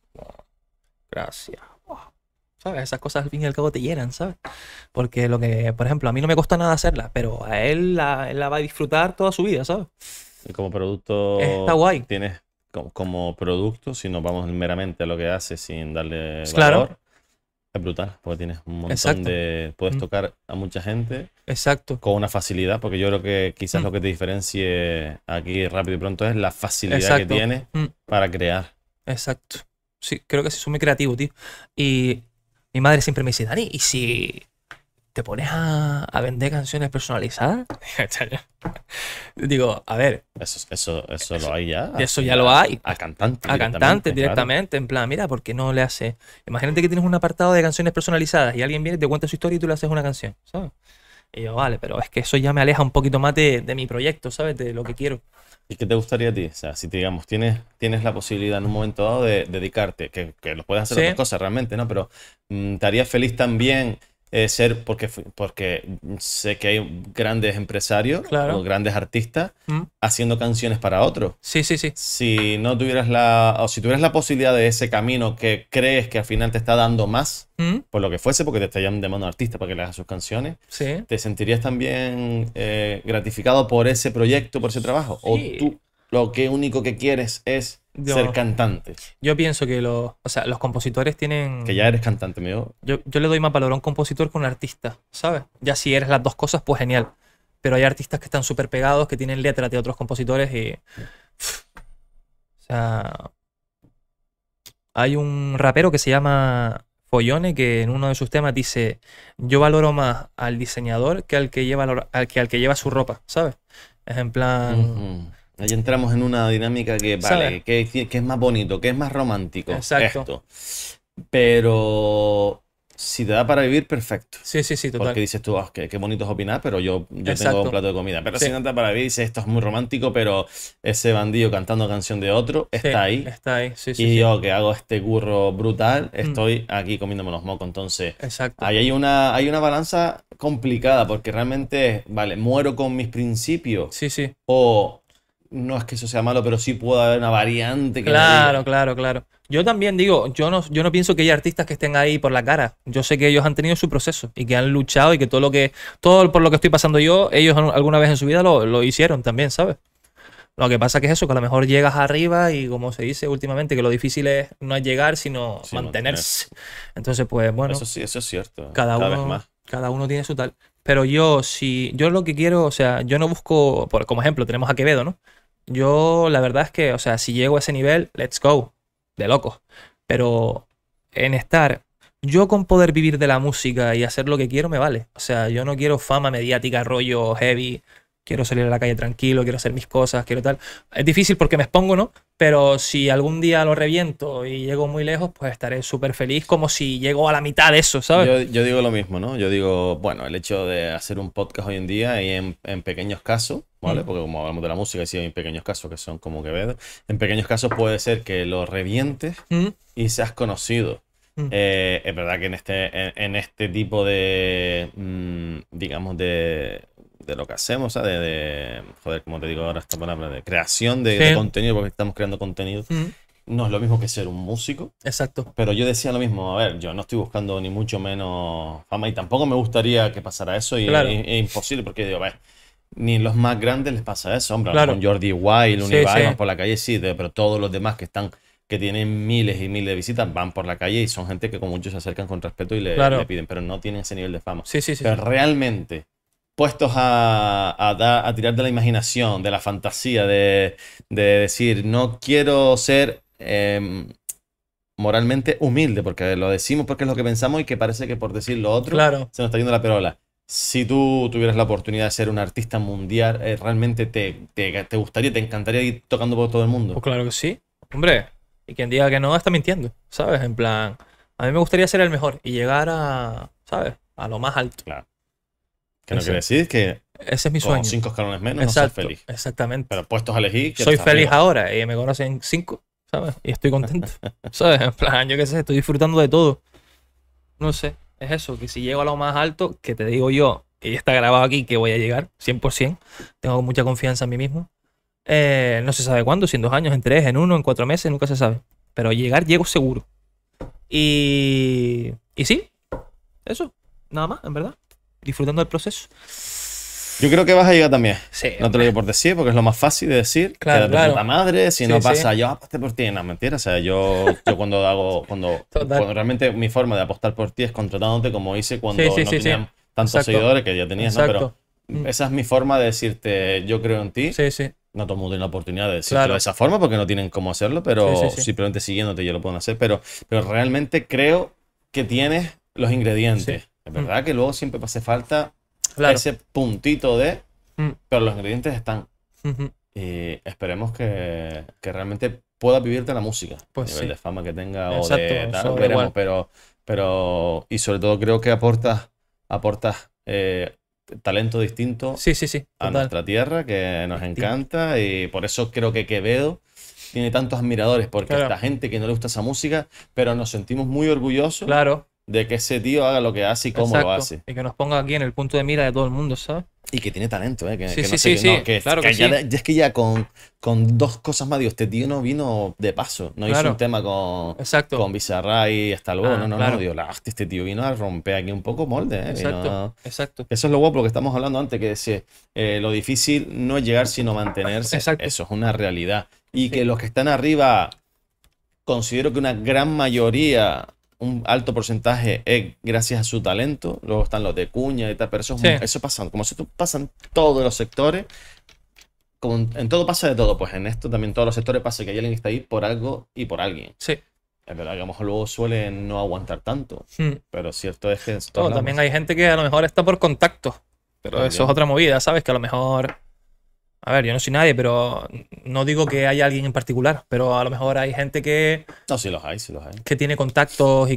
Gracias. ¿Sabes? Esas cosas al fin y al cabo te llenan, ¿sabes? Porque lo que, por ejemplo, a mí no me cuesta nada hacerla, pero a él la, va a disfrutar toda su vida, ¿sabes? como producto. Está guay. Tienes como, producto, si nos vamos meramente a lo que hace sin darle valor. Claro brutal, porque tienes un montón de. Puedes mm. tocar a mucha gente. Exacto. Con una facilidad, porque yo creo que quizás mm. lo que te diferencie aquí rápido y pronto es la facilidad que tienes mm. para crear. Exacto. Sí, creo que sí, soy muy creativo, tío. Y mi madre siempre me dice, Dani, ¿y si te pones a, vender canciones personalizadas. Digo, a ver. Eso, eso, eso, lo hay ya. Eso ya lo hay. A cantantes. A cantantes directamente. En plan, mira, ¿por qué no le hace? Imagínate que tienes un apartado de canciones personalizadas y alguien viene, te cuenta su historia y tú le haces una canción, Y yo, vale, pero es que eso ya me aleja un poquito más de, mi proyecto, ¿sabes? De lo que quiero. ¿Y qué te gustaría a ti? O sea, si digamos, tienes, tienes la posibilidad en un momento dado de dedicarte, que, que lo puedes hacer otras cosas realmente, ¿no? Pero mm, te haría feliz también ser porque, porque sé que hay grandes empresarios o grandes artistas mm. haciendo canciones para otros. Sí, sí, sí. Si no tuvieras la, o si tuvieras la posibilidad de ese camino que crees que al final te está dando más, mm. por lo que fuese, porque te de demandando artista para que le hagas sus canciones, ¿te sentirías también eh, gratificado por ese proyecto, por ese trabajo? ¿O tú lo que único que quieres es ser cantante. Yo pienso que los, compositores tienen... Que ya eres cantante, mío. Yo, yo le doy más valor a un compositor que a un artista, ¿sabes? Ya si eres las dos cosas, pues genial. Pero hay artistas que están súper pegados, que tienen letras de otros compositores y... o sea... Hay un rapero que se llama Follone que en uno de sus temas dice, yo valoro más al diseñador que al que lleva, al que, al que lleva su ropa, ¿sabes? Es en plan... Ahí entramos en una dinámica que, vale, es más bonito? que es más romántico? Exacto. Esto. Pero si te da para vivir, perfecto. Sí, sí, sí, total. Porque dices tú, ah, qué, qué, bonito es opinar, pero yo, yo tengo un plato de comida. Pero si no te da para vivir, dices, esto es muy romántico, pero ese bandido cantando canción de otro está ahí. Está ahí, sí, sí. Y yo que hago este curro brutal, mm. estoy aquí comiéndome los mocos. Entonces, Exacto. ahí hay una, hay una balanza complicada, porque realmente, vale, muero con mis principios. Sí, sí. O no es que eso sea malo, pero sí puede haber una variante. Que claro, claro, claro. Yo también digo, yo no, yo no pienso que haya artistas que estén ahí por la cara. Yo sé que ellos han tenido su proceso y que han luchado y que todo lo que, todo por lo que estoy pasando yo, ellos alguna vez en su vida lo, hicieron también, ¿sabes? Lo que pasa que es eso, que a lo mejor llegas arriba y como se dice últimamente, que lo difícil es no es llegar, sino mantenerse. Entonces, pues bueno. Eso sí, eso es cierto. Cada, uno, cada uno tiene su tal. Pero yo, si yo lo que quiero, o sea, yo no busco, por, como ejemplo, tenemos a Quevedo, ¿no? Yo, la verdad es que, o sea, si llego a ese nivel, let's go, de loco, Pero en estar, yo con poder vivir de la música y hacer lo que quiero me vale. O sea, yo no quiero fama mediática, rollo heavy quiero salir a la calle tranquilo, quiero hacer mis cosas, quiero tal. Es difícil porque me expongo, ¿no? Pero si algún día lo reviento y llego muy lejos, pues estaré súper feliz como si llego a la mitad de eso, ¿sabes? Yo, digo lo mismo, ¿no? Yo digo, bueno, el hecho de hacer un podcast hoy en día y en, pequeños casos, ¿vale? Mm. Porque como hablamos de la música, sí hay pequeños casos que son como Quevedo. En pequeños casos puede ser que lo revientes mm. y seas conocido. Mm. Eh, es verdad que en este, en este tipo de, digamos, de de lo que hacemos, o de, joder, como te digo ahora esta palabra, de creación de, contenido, porque estamos creando contenido. Mm. No es lo mismo que ser un músico. Exacto. Pero yo decía lo mismo, a ver, yo no estoy buscando ni mucho menos fama y tampoco me gustaría que pasara eso y es, imposible porque digo, a ver, ni los más grandes les pasa eso, hombre, con Jordi Wild, sí, van por la calle, sí, pero todos los demás que están que tienen miles y miles de visitas, van por la calle y son gente que con muchos se acercan con respeto y le, le piden, pero no tienen ese nivel de fama. Sí, sí, sí. Pero realmente puestos a, tirar de la imaginación, de la fantasía, de, decir, no quiero ser em, moralmente humilde, porque lo decimos porque es lo que pensamos y que parece que por decir lo otro se nos está yendo la perola. Si tú tuvieras la oportunidad de ser un artista mundial, eh, ¿realmente te, gustaría, te encantaría ir tocando por todo el mundo? Pues claro que sí. Hombre, y quien diga que no está mintiendo, ¿sabes? En plan, a mí me gustaría ser el mejor y llegar a, ¿sabes? A lo más alto. Claro. Que no quiere decir que. Ese es mi sueño. Con cinco escalones menos, no soy feliz. Exactamente. Pero puestos a elegir. Soy feliz ahora y me conocen cinco, ¿sabes? Y estoy contento. ¿Sabes? En plan, yo qué sé, estoy disfrutando de todo. No sé, es eso, que si llego a lo más alto, que te digo yo, y está grabado aquí que voy a llegar, 100%, tengo mucha confianza en mí mismo. Eh, no se sabe cuándo, si en dos años, en tres, en uno, en cuatro meses, nunca se sabe. Pero llegar, llego seguro. Y. Y sí, eso, nada más, en verdad disfrutando del proceso. Yo creo que vas a llegar también. no te lo digo por decir, porque es lo más fácil de decir. Claro, que de puta madre, si no pasa, yo aposté ah, pues, por ti. No, mentira. O sea, yo, yo cuando hago, cuando, cuando, realmente mi forma de apostar por ti es contratándote como hice cuando no tenían tantos seguidores que ya tenías, Exacto. Pero mm. esa es mi forma de decirte, yo creo en ti. Sí, sí. No todo el la oportunidad de decirlo de esa forma porque no tienen cómo hacerlo, pero simplemente siguiéndote ya lo pueden hacer. Pero, pero realmente creo que tienes los ingredientes es verdad que luego siempre hace falta ese puntito de... Mm. Pero los ingredientes están. Y esperemos que, que, realmente pueda vivirte la música. Pues de fama que tenga o de tal, veremos, pero, pero... Y sobre todo creo que aportas aporta eh, talento distinto sí, sí, sí, a nuestra tierra que nos encanta y por eso creo que Quevedo tiene tantos admiradores porque hay gente que no le gusta esa música, pero nos sentimos muy orgullosos claro de que ese tío haga lo que hace y cómo lo hace. Y que nos ponga aquí en el punto de mira de todo el mundo, ¿sabes? Y que tiene talento, ¿eh? Que, sí, sí, sí, claro que, ya, es que ya con, con dos cosas más, digo, este tío no vino de paso. No hizo un tema con, Exacto. con Bizarra y hasta luego. Ah, no, no, no. Digo, este tío vino a romper aquí un poco molde, ¿eh? Exacto. Exacto. Eso es lo guapo que estamos hablando antes, que decía, eh, lo difícil no es llegar, sino mantenerse. Exacto. Eso es una realidad. Y que los que están arriba, considero que una gran mayoría un alto porcentaje es gracias a su talento. Luego están los de cuña y tal, pero eso, pasa, como eso pasa en todos los sectores. en todo pasa de todo, pues en esto también todos los sectores pasa que hay alguien que está ahí por algo y por alguien. Sí. Es verdad que a lo mejor luego suelen no aguantar tanto, hmm. pero cierto es que... también hay gente que a lo mejor está por contacto, pero eso es otra movida, ¿sabes? Que a lo mejor a ver, yo no soy nadie, pero no digo que haya alguien en particular, pero a lo mejor hay gente que. No, sí los hay, sí los hay. Que tiene contactos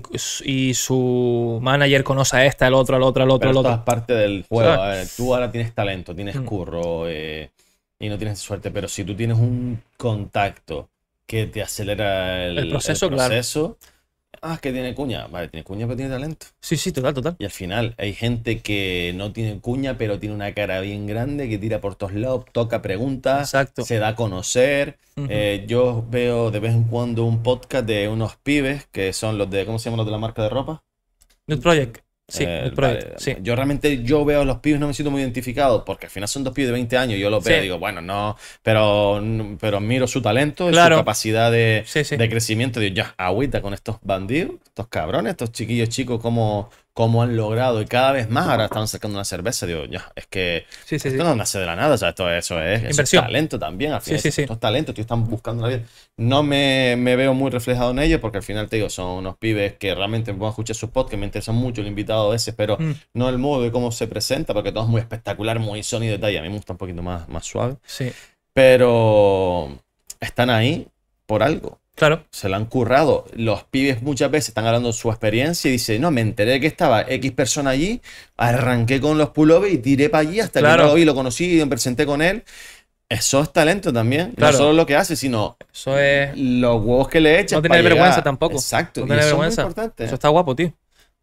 y, su manager conoce a esta, el otro, al otro, al otro, al otro. parte del juego. tú ahora tienes talento, tienes mm. curro eh, y no tienes suerte, pero si tú tienes un contacto que te acelera el, proceso, Ah, es que tiene cuña. Vale, tiene cuña, pero tiene talento. Sí, sí, total, total. Y al final hay gente que no tiene cuña, pero tiene una cara bien grande, que tira por todos lados, toca preguntas, se da a conocer. Eh, yo veo de vez en cuando un podcast de unos pibes que son los de, ¿cómo se llaman los de la marca de ropa? New Project. Eh, yo realmente yo veo a los pibes, no me siento muy identificado, porque al final son dos pibes de 20 años, yo los veo y digo, bueno, no, pero, pero miro su talento, su capacidad de, de crecimiento, digo, ya, agüita con estos bandidos, estos cabrones, estos chiquillos chicos, como cómo han logrado, y cada vez más ahora están sacando una cerveza, digo, ya, es que esto no nace de la nada, o esto, eso es, talento también, al final, estos talentos, están buscando la vida. No me, me, veo muy reflejado en ello, porque al final, te digo, son unos pibes que realmente van a escuchar sus que me interesan mucho el invitado ese, pero mm. no el modo de cómo se presenta, porque todo es muy espectacular, muy sonido y detalle, a mí me gusta un poquito más, más suave. Sí. Pero están ahí por algo. Claro. Se lo han currado. Los pibes muchas veces están hablando de su experiencia y dicen, no, me enteré que estaba X persona allí, arranqué con los pullovers y tiré para allí hasta que lo lo conocí y me presenté con él. Eso es talento también. No solo lo que hace, sino eso los huevos que le echa. No tener vergüenza tampoco. Exacto. eso está guapo, tío.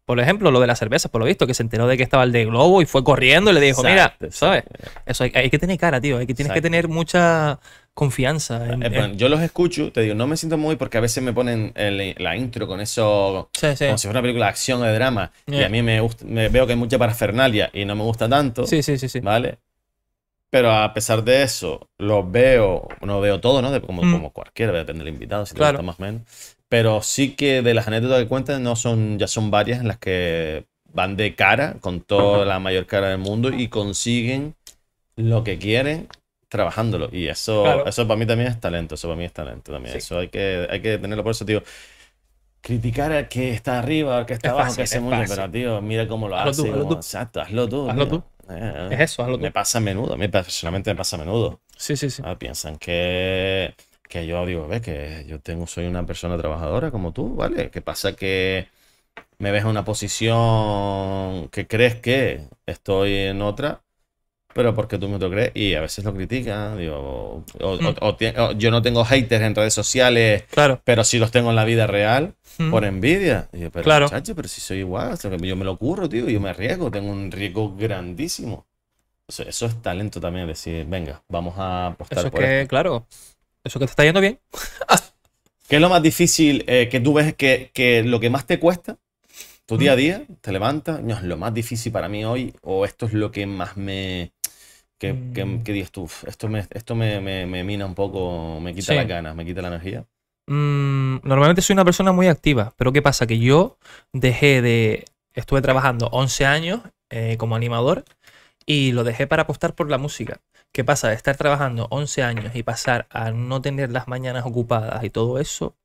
Por ejemplo, lo de la cerveza, por lo visto, que se enteró de que estaba el de Globo y fue corriendo y le dijo, mira, ¿sabes? Eso hay, que tener cara, tío. Hay que, tienes que tener mucha confianza. En, eh, Yo los escucho, te digo, no me siento muy porque a veces me ponen el, la intro con eso, sí, sí. como si fuera una película de acción o de drama. Y a mí me, veo que hay mucha parafernalia y no me gusta tanto. Sí, sí, sí, sí. ¿Vale? Pero a pesar de eso, los veo, no veo todo, ¿no? De, como, mm. como cualquiera, depende del invitado, si te claro. gusta más o menos. Pero sí que de las anécdotas que cuentan, no son, ya son varias en las que van de cara, con toda la mayor cara del mundo y consiguen lo que quieren trabajándolo. Y eso, eso para mí también es talento, eso para mí es talento también. Eso hay que, hay que tenerlo por eso, tío. Criticar al que está arriba, al que está abajo, que hace mucho, pero tío, mira cómo lo hace. hazlo tú. Exacto, hazlo tú. Hazlo tú. Eh, eh, es eso, hazlo tú. Me pasa a menudo, a mí personalmente me pasa a menudo. Sí, sí, sí. Ah, piensan que que yo digo, ves que yo tengo, soy una persona trabajadora como tú, ¿vale? ¿Qué pasa que me ves en una posición que crees que estoy en otra? Pero porque tú me lo crees y a veces lo critican, digo, mm. yo no tengo haters en redes sociales, claro. pero sí los tengo en la vida real mm. por envidia. pero claro. pero si soy igual, yo me lo curro, tío, yo me arriesgo, tengo un riesgo grandísimo. Eso es talento también, decir, venga, vamos a apostar Eso es que, claro, eso que te está yendo bien. ¿Qué es lo más difícil eh, que tú ves que, lo que más te cuesta? Tu día a mm. día, te levantas, no, es lo más difícil para mí hoy, o esto es lo que más me. ¿Qué mm. dices tú? Esto, me, esto me, mina un poco, me quita las ganas, me quita la energía. Mm, normalmente soy una persona muy activa, pero ¿qué pasa? Que yo dejé de. Estuve trabajando 11 años eh, como animador y lo dejé para apostar por la música. ¿Qué pasa? De estar trabajando 11 años y pasar a no tener las mañanas ocupadas y todo eso,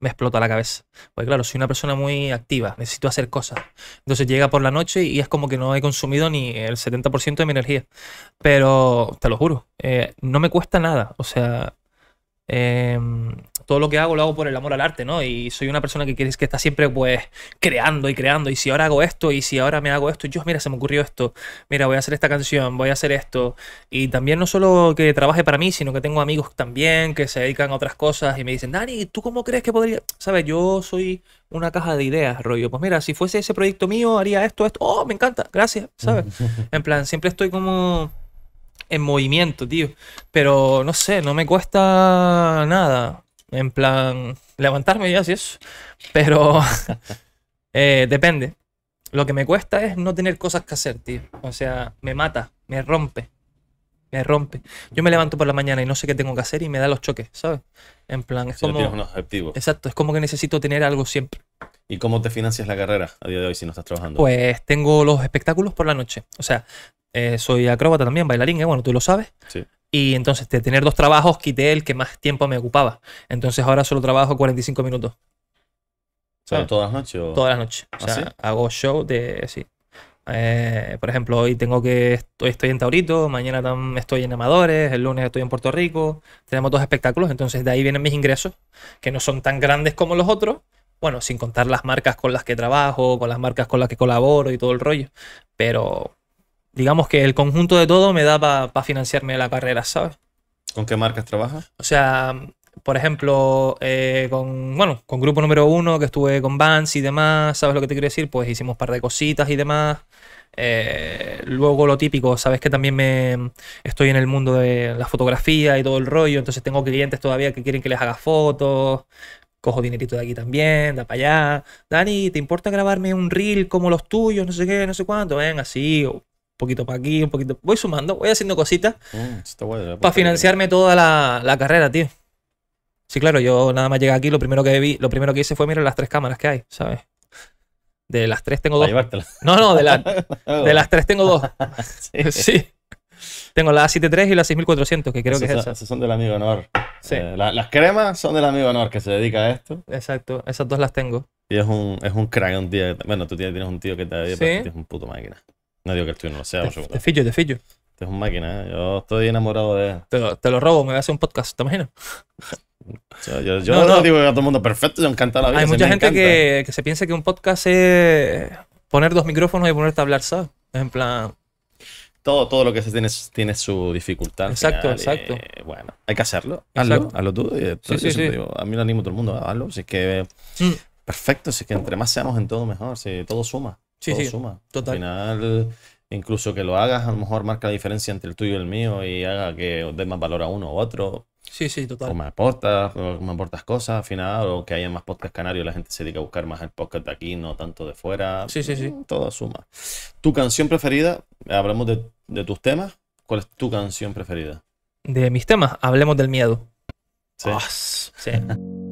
me explota la cabeza. Porque claro, soy una persona muy activa, necesito hacer cosas. Entonces llega por la noche y es como que no he consumido ni el 70% de mi energía. Pero te lo juro, eh, no me cuesta nada. O sea, em, todo lo que hago lo hago por el amor al arte, ¿no? Y soy una persona que, que está siempre pues creando y creando. Y si ahora hago esto, y si ahora me hago esto, yo, mira, se me ocurrió esto, mira, voy a hacer esta canción, voy a hacer esto. Y también no solo que trabaje para mí, sino que tengo amigos también que se dedican a otras cosas y me dicen, Dani, ¿tú cómo crees que podría? Sabes, yo soy una caja de ideas, rollo. Pues mira, si fuese ese proyecto mío, haría esto, esto. Oh, me encanta, gracias, ¿sabes? En plan, siempre estoy como en movimiento, tío. Pero no sé, no me cuesta nada. En plan, levantarme y así es. Pero eh, depende. Lo que me cuesta es no tener cosas que hacer, tío. O sea, me mata, me rompe. Me rompe. Yo me levanto por la mañana y no sé qué tengo que hacer y me da los choques, ¿sabes? En plan, es como. Exacto, es como que necesito tener algo siempre. ¿Y cómo te financias la carrera a día de hoy si no estás trabajando? Pues tengo los espectáculos por la noche. O sea, eh, soy acróbata también, bailarín, ¿eh? bueno, tú lo sabes. Sí. Y entonces de tener dos trabajos quité el que más tiempo me ocupaba. Entonces ahora solo trabajo 45 minutos. todas las noches? Todas las noches. O ¿Ah, sea, hago show de... Sí. Eh, por ejemplo, hoy tengo que estoy, estoy en Taurito, mañana también estoy en Amadores, el lunes estoy en Puerto Rico. Tenemos dos espectáculos, entonces de ahí vienen mis ingresos, que no son tan grandes como los otros. Bueno, sin contar las marcas con las que trabajo, con las marcas con las que colaboro y todo el rollo. Pero digamos que el conjunto de todo me da para financiarme la carrera, ¿sabes? ¿Con qué marcas trabajas? O sea, por ejemplo, eh, con, bueno, con grupo número uno, que estuve con Vans y demás, ¿sabes lo que te quiero decir? Pues hicimos un par de cositas y demás. Eh, luego lo típico, sabes que también me estoy en el mundo de la fotografía y todo el rollo, entonces tengo clientes todavía que quieren que les haga fotos, cojo dinerito de aquí también, da para allá. Dani, ¿te importa grabarme un reel como los tuyos? No sé qué, no sé cuánto, ven, así, o poquito para aquí, un poquito. Voy sumando, voy haciendo cositas mm, eh, para financiarme toda la, carrera, tío. Sí, claro, yo nada más llegué aquí, lo primero que vi, lo primero que hice fue mirar las tres cámaras que hay, ¿sabes? De las tres tengo dos. No, no, de, las tres tengo dos. sí. Tengo la A73 y la 6400, que creo que es esa. Esas son del amigo Honor. Sí. Eh, las cremas son del amigo Honor que se dedica a esto. Exacto, esas dos las tengo. Y es un, es un crack, un tío. Bueno, tú tienes un tío que te sí. es un puto máquina. No digo que el tuyo no lo sea, por supuesto. Te fillo, te fillo. es una máquina, ¿eh? yo estoy enamorado de Te lo, te lo robo, me hacer un podcast, ¿te imaginas? Yo, no, digo que a todo el mundo perfecto, yo encanta la vida. Hay mucha gente que, que, se piensa que un podcast es poner dos micrófonos y ponerte a hablar, ¿sabes? Es en plan. Todo, todo lo que se tiene, tiene su dificultad. Exacto, exacto. bueno, hay que hacerlo. Hazlo, hazlo tú. a mí lo animo a todo el mundo, hazlo. Si es que. Mm. Perfecto, si es que entre más seamos en todo, mejor. Si todo suma. Sí, sí. suma. Total. Al final, incluso que lo hagas, a lo mejor marca la diferencia entre el tuyo y el mío y haga que dé más valor a uno u otro. Sí, sí, total. O me aportas, cosas al final, o que haya más podcast canarios, la gente se dedica a buscar más el podcast de aquí, no tanto de fuera. Sí, sí, sí. Mm, todo suma. ¿Tu canción preferida? hablemos de, tus temas. ¿Cuál es tu canción preferida? De mis temas, hablemos del miedo. sí.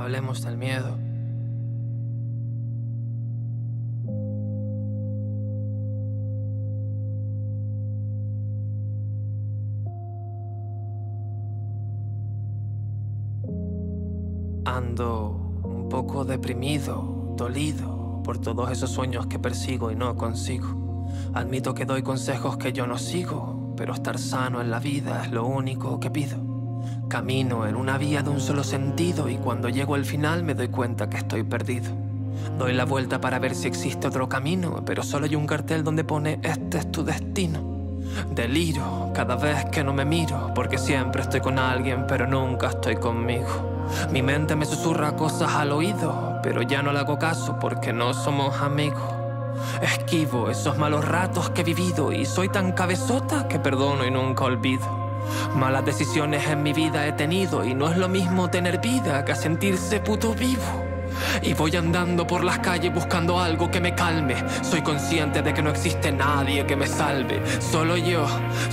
hablemos del miedo. Ando un poco deprimido, dolido por todos esos sueños que persigo y no consigo. Admito que doy consejos que yo no sigo, pero estar sano en la vida es lo único que pido. Camino en una vía de un solo sentido y cuando llego al final me doy cuenta que estoy perdido. Doy la vuelta para ver si existe otro camino, pero solo hay un cartel donde pone este es tu destino. Deliro cada vez que no me miro, porque siempre estoy con alguien, pero nunca estoy conmigo. Mi mente me susurra cosas al oído, pero ya no le hago caso porque no somos amigos. Esquivo esos malos ratos que he vivido y soy tan cabezota que perdono y nunca olvido. Malas decisiones en mi vida he tenido y no es lo mismo tener vida que sentirse puto vivo. Y voy andando por las calles buscando algo que me calme. Soy consciente de que no existe nadie que me salve. Solo yo,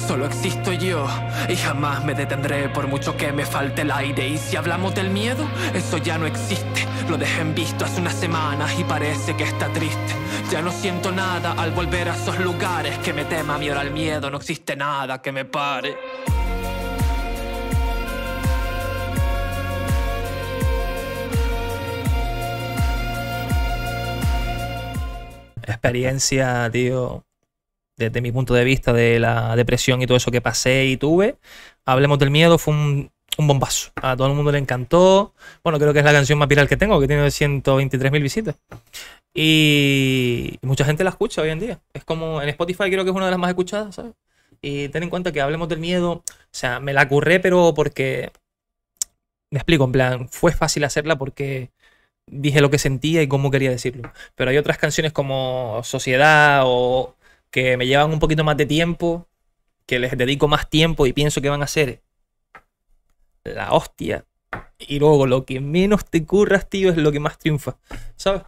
solo existo yo. Y jamás me detendré por mucho que me falte el aire. Y si hablamos del miedo, eso ya no existe. Lo dejé en visto hace unas semanas y parece que está triste. Ya no siento nada al volver a esos lugares que me tema mi hora el miedo. No existe nada que me pare. experiencia, tío, desde mi punto de vista de la depresión y todo eso que pasé y tuve. Hablemos del miedo, fue un, un bombazo. A todo el mundo le encantó. Bueno, creo que es la canción más viral que tengo, que tiene 123.000 visitas. Y mucha gente la escucha hoy en día. Es como en Spotify creo que es una de las más escuchadas, ¿sabes? Y ten en cuenta que hablemos del miedo. O sea, me la curré, pero porque... Me explico, en plan, fue fácil hacerla porque dije lo que sentía y cómo quería decirlo. Pero hay otras canciones como Sociedad o que me llevan un poquito más de tiempo, que les dedico más tiempo y pienso que van a ser la hostia. Y luego lo que menos te curras, tío, es lo que más triunfa. ¿Sabes?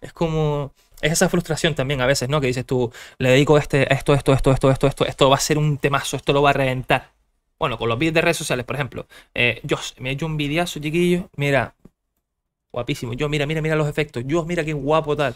Es como... Es esa frustración también a veces, ¿no? Que dices tú, le dedico este, esto, esto, esto, esto, esto, esto, esto va a ser un temazo, esto lo va a reventar. Bueno, con los vídeos de redes sociales, por ejemplo. Eh, yo me he hecho un videazo, chiquillo. Mira, guapísimo. Yo, mira, mira, mira los efectos. Yo, mira qué guapo tal.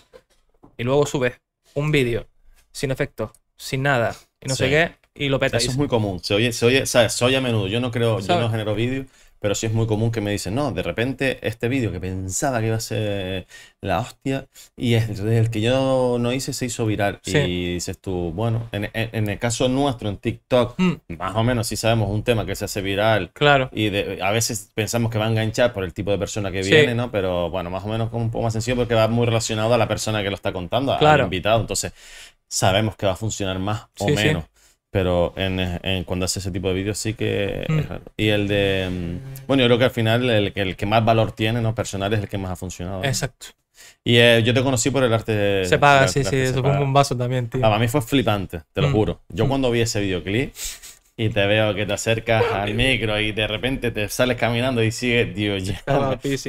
Y luego subes un vídeo sin efectos, sin nada, y no sé qué, y lo petas. Eso es muy común. Se oye, se oye, se a menudo. Yo no creo, yo no genero vídeos pero sí es muy común que me dicen, no, de repente este vídeo que pensaba que iba a ser la hostia y es el que yo no hice se hizo viral. Y dices tú, bueno, en, el caso nuestro en TikTok, mm. más o menos sí sabemos un tema que se hace viral. Claro. Y a veces pensamos que va a enganchar por el tipo de persona que viene, ¿no? Pero bueno, más o menos como un poco más sencillo porque va muy relacionado a la persona que lo está contando, claro. al invitado. Entonces sabemos que va a funcionar más o menos. Pero en, en, cuando hace ese tipo de vídeos sí que mm. Y el de... Mm, bueno, yo creo que al final el, el, que más valor tiene, ¿no? Personal es el que más ha funcionado. Exacto. Y eh, yo te conocí por el arte... Se paga, sí, sí, eso un vaso también, tío. Ah, para mí fue flipante, te lo mm. juro. Yo cuando vi ese videoclip, y te veo que te acercas al micro y de repente te sales caminando y sigues, Dios, ya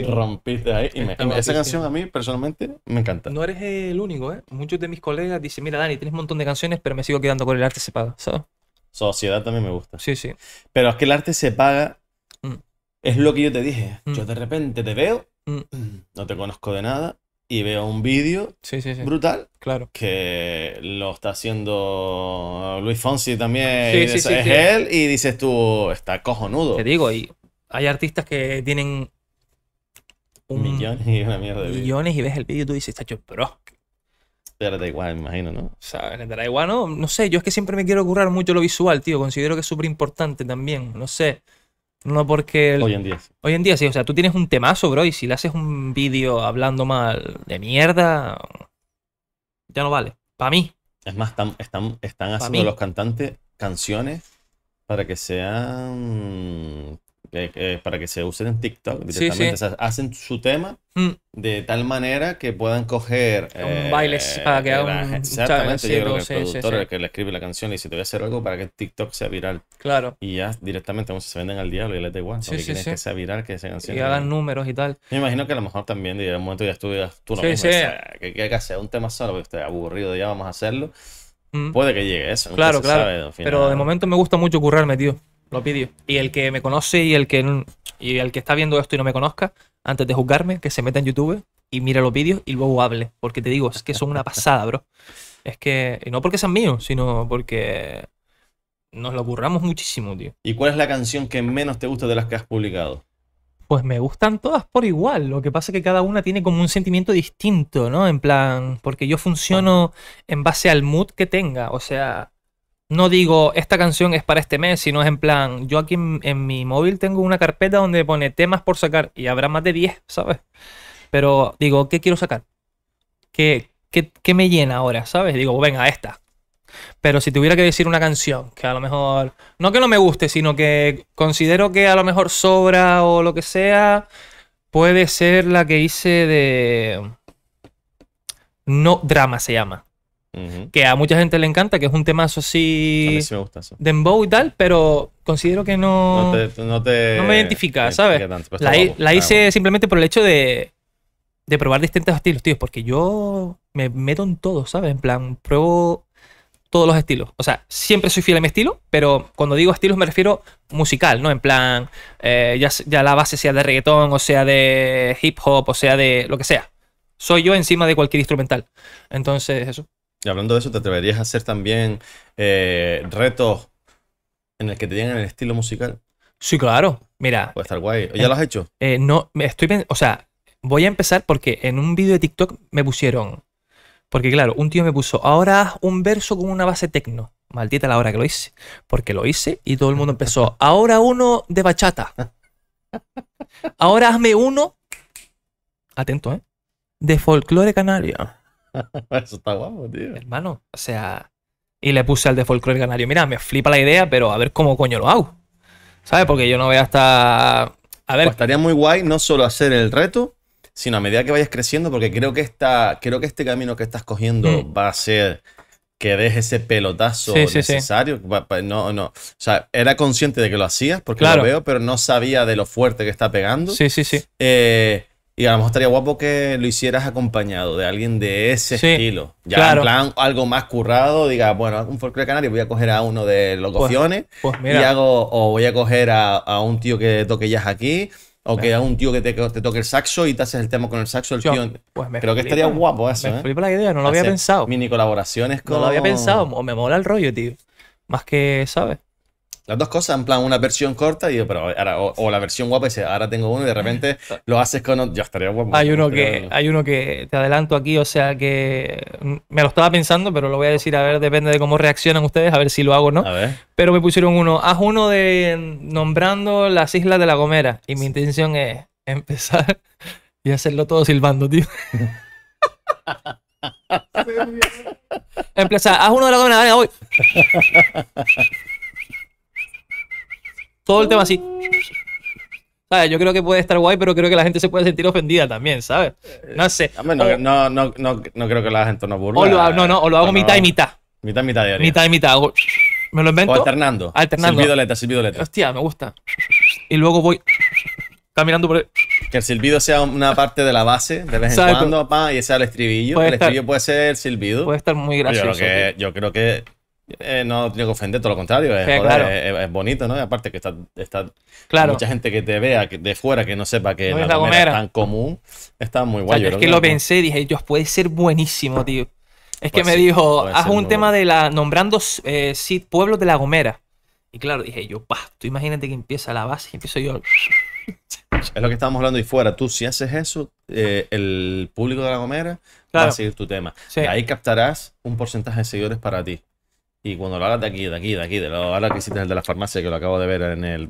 rompiste ahí. esa canción a mí personalmente me encanta. No eres el único, ¿eh? Muchos de mis colegas dicen, mira, Dani, tienes un montón de canciones, pero me sigo quedando con el arte se paga, ¿sabes? Sociedad también me gusta. Sí, sí. Pero es que el arte se paga, mm. es lo que yo te dije. Mm. Yo de repente te veo, mm. no te conozco de nada, y veo un vídeo brutal claro. que lo está haciendo Luis Fonsi también. es él y dices tú, está cojonudo. Te digo, y hay artistas que tienen un millones y una mierda de Millones y ves el vídeo y tú dices, está hecho pero Pero da igual, me imagino, ¿no? sabes da igual, ¿no? No sé, yo es que siempre me quiero currar mucho lo visual, tío. Considero que es súper importante también, no sé. No porque. Hoy en día. Sí. Hoy en día sí. O sea, tú tienes un temazo, bro, y si le haces un vídeo hablando mal de mierda. Ya no vale. Para mí. Es más, están, están, haciendo los cantantes canciones para que sean para que se usen en TikTok directamente. hacen su tema mm. de tal manera que puedan coger. Un eh, baile para que haga un. Exactamente. Chale, yo creo que el productor, el que le escribe la canción, y si Te voy a hacer algo para que TikTok sea viral. Claro. Y ya directamente vamos, se venden al diablo y les da igual. Sí, que sea viral, que esa canción. Y hagan números y tal. Me imagino que a lo mejor también de un momento ya estudias tú lo mismo, que, hay que hacer un tema solo, porque estoy aburrido, ya vamos a hacerlo. Mm. Puede que llegue eso. Claro, claro. Pero de momento me gusta mucho currarme, tío los vídeos. Y el que me conoce y el que, y el que está viendo esto y no me conozca, antes de juzgarme, que se meta en YouTube y mire los vídeos y luego hable. Porque te digo, es que son una pasada, bro. Es que, no porque sean míos, sino porque nos lo curramos muchísimo, tío. ¿Y cuál es la canción que menos te gusta de las que has publicado? Pues me gustan todas por igual. Lo que pasa es que cada una tiene como un sentimiento distinto, ¿no? En plan, porque yo funciono en base al mood que tenga. O sea, no digo esta canción es para este mes, sino es en plan, yo aquí en, mi móvil tengo una carpeta donde pone temas por sacar y habrá más de 10, ¿sabes? Pero digo, ¿qué quiero sacar? ¿Qué, me llena ahora, ¿sabes? Digo, venga, esta. Pero si tuviera que decir una canción que a lo mejor, no que no me guste, sino que considero que a lo mejor sobra o lo que sea, puede ser la que hice de... No Drama se llama. Que a mucha gente le encanta, que es un temazo así. De y tal, pero considero que no. No, te, me identifica, ¿sabes? Pues la, ah, hice simplemente por el hecho de, de probar distintos estilos, tío, porque yo me meto en todo, ¿sabes? En plan, pruebo todos los estilos. O sea, siempre soy fiel a mi estilo, pero cuando digo estilos me refiero musical, ¿no? En plan, eh, ya, ya, la base sea de reggaetón, o sea de hip hop, o sea de lo que sea. Soy yo encima de cualquier instrumental. Entonces, eso. Y hablando de eso, ¿te atreverías a hacer también eh, retos en el que te digan el estilo musical? Sí, claro. Mira. Puede estar guay. ¿Ya lo has hecho? Eh, no, estoy O sea, voy a empezar porque en un vídeo de TikTok me pusieron. Porque claro, un tío me puso, ahora haz un verso con una base tecno. Maldita la hora que lo hice. Porque lo hice y todo el mundo empezó, ahora uno de bachata. Ahora hazme uno. Atento, ¿eh? De folclore canario. Eso está guapo, tío. Hermano, o sea. Y le puse al de folclore canario. Mira, me flipa la idea, pero a ver cómo coño lo hago. ¿Sabes? Porque yo no voy hasta. A ver. Pues estaría muy guay no solo hacer el reto, sino a medida que vayas creciendo, porque creo que, creo que este camino que estás cogiendo mm. va a ser que des ese pelotazo sí, sí, necesario. Sí. No, no. O sea, era consciente de que lo hacías, porque lo veo, pero no sabía de lo fuerte que está pegando. Sí, sí, sí. Eh, y a lo mejor estaría guapo que lo hicieras acompañado de alguien de ese estilo. Ya en plan algo más currado, diga, bueno, un folclore canario, voy a coger a uno de los pues, pues mira. hago, o voy a coger a, un tío que toque ya aquí, o que a un tío que te, toque el saxo y te haces el tema con el saxo, el tío. Pues Creo que estaría guapo eso. Me ¿eh? flipa la idea, no lo había pensado. Mini colaboraciones con. No lo había pensado, me mola el rollo, tío. Más que, ¿sabes? las dos cosas, en plan una versión corta y pero o, la versión guapa ahora tengo uno y de repente lo haces con otro. Yo estaría guapo. Hay uno, que, hay uno que te adelanto aquí, o sea que mm, me lo estaba pensando, pero lo voy a decir, a ver, depende de cómo reaccionan ustedes, a ver si lo hago o no. Pero me pusieron uno, haz uno de mm, nombrando las islas de la Gomera. Y mi intención es empezar y hacerlo todo silbando, tío. empezar, haz uno de la Gomera, venga todo el tema así. ¿Sabes? Yo creo que puede estar guay, pero creo que la gente se puede sentir ofendida también, ¿sabes? Eh, no sé. No, no, no, no, creo que la gente nos burle. O lo eh, no, no, o lo hago mitad y mitad. Mitad y mitad diario. Mitad y mitad. Hago, me lo invento. O alternando. Alternando. Silbido letra, silbido letra. Hostia, me gusta. Y luego voy caminando por el... Que el silbido sea una parte de la base de vez en cuando, papá, y ese sea el estribillo. el estribillo puede ser el silbido. Puede estar muy gracioso. yo creo que eh, no tengo que ofender, todo lo contrario, es, eh, bonito, ¿no? Y aparte que está, claro. mucha gente que te vea que de fuera que no sepa que la, es tan común, está muy guay. es que lo pensé y dije, Dios, puede ser buenísimo, tío. Es que me dijo, haz un tema de la, nombrando eh, pueblos de la Gomera. Y claro, dije yo, pa, tú imagínate que empieza la base y empiezo yo. Es lo que estábamos hablando ahí fuera. Tú, si haces eso, el público de La Gomera va a seguir tu tema. Y ahí captarás un porcentaje de seguidores para ti. Y cuando lo hablas de aquí, de aquí, de aquí, de lo, ahora que hiciste el de la farmacia, que lo acabo de ver en el,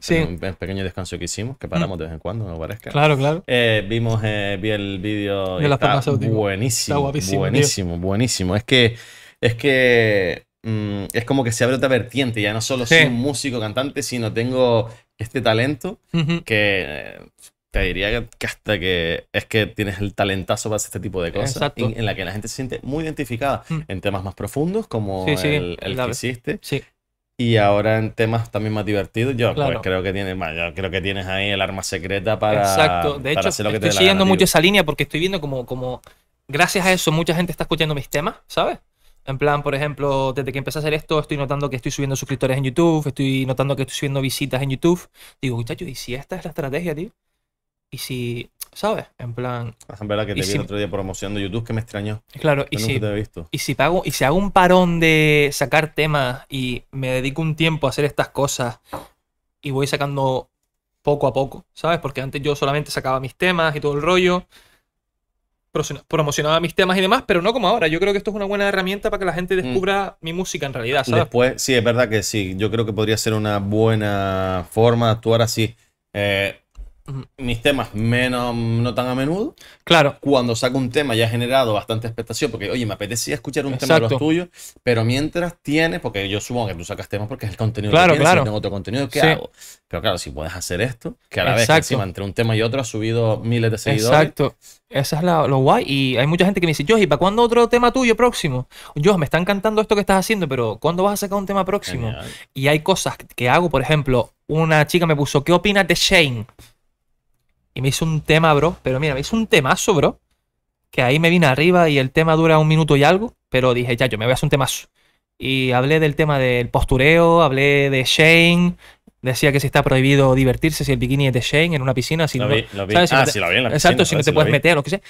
pequeño descanso que hicimos, que paramos mm. de vez en cuando, no parezca. Claro, claro. Eh, vimos, eh, vi el vídeo de la Buenísimo. Está guapísimo. Buenísimo, buenísimo. Es que, es que mm, es como que se abre otra vertiente. Ya no solo soy músico cantante, sino tengo este talento que te diría que hasta que es que tienes el talentazo para hacer este tipo de cosas en, en, la que la gente se siente muy identificada mm. en temas más profundos como el, el que hiciste sí. y ahora en temas también más divertidos yo pues, creo que tienes yo creo que tienes ahí el arma secreta para exacto de hecho lo estoy siguiendo mucho esa línea porque estoy viendo como como gracias a eso mucha gente está escuchando mis temas sabes en plan, por ejemplo, desde que empecé a hacer esto, estoy notando que estoy subiendo suscriptores en YouTube, estoy notando que estoy subiendo visitas en YouTube. Digo, muchachos, ¿y si esta es la estrategia, tío? Y si, ¿sabes? En plan. En verdad que te vi el otro día promoción de YouTube que me extrañó. Claro, y si, y si pago, y si hago un parón de sacar temas y me dedico un tiempo a hacer estas cosas y voy sacando poco a poco, ¿sabes? Porque antes yo solamente sacaba mis temas y todo el rollo, promocionaba mis temas y demás, pero no como ahora. Yo creo que esto es una buena herramienta para que la gente mm. descubra mi música en realidad, ¿sabes? Después, sí, es verdad que sí. Yo creo que podría ser una buena forma de actuar así. Eh, mis temas menos, no tan a menudo. Claro. Cuando saco un tema ya ha generado bastante expectación, porque oye, me apetecía escuchar un tema de los tuyos, pero mientras tienes, porque yo supongo que tú sacas temas porque es el contenido claro, que tienes, claro. si tengo otro contenido, ¿qué hago? Pero claro, si puedes hacer esto, que a la vez que encima entre un tema y otro has subido miles de seguidores. Exacto. Esa es lo guay. Y hay mucha gente que me dice, Josh, ¿y para cuándo otro tema tuyo próximo? yo me está encantando esto que estás haciendo, pero ¿cuándo vas a sacar un tema próximo? Y hay cosas que hago, por ejemplo, una chica me puso, ¿qué opinas de Shane? Y me hizo un tema, bro. Pero mira, me hizo un temazo, bro. Que ahí me vine arriba y el tema dura un minuto y algo. Pero dije, ya, yo me voy a hacer un temazo. Y hablé del tema del postureo, hablé de Shane, decía que si está prohibido divertirse si el bikini es de Shane en una piscina. Si no, te, puedes meter lo que sea.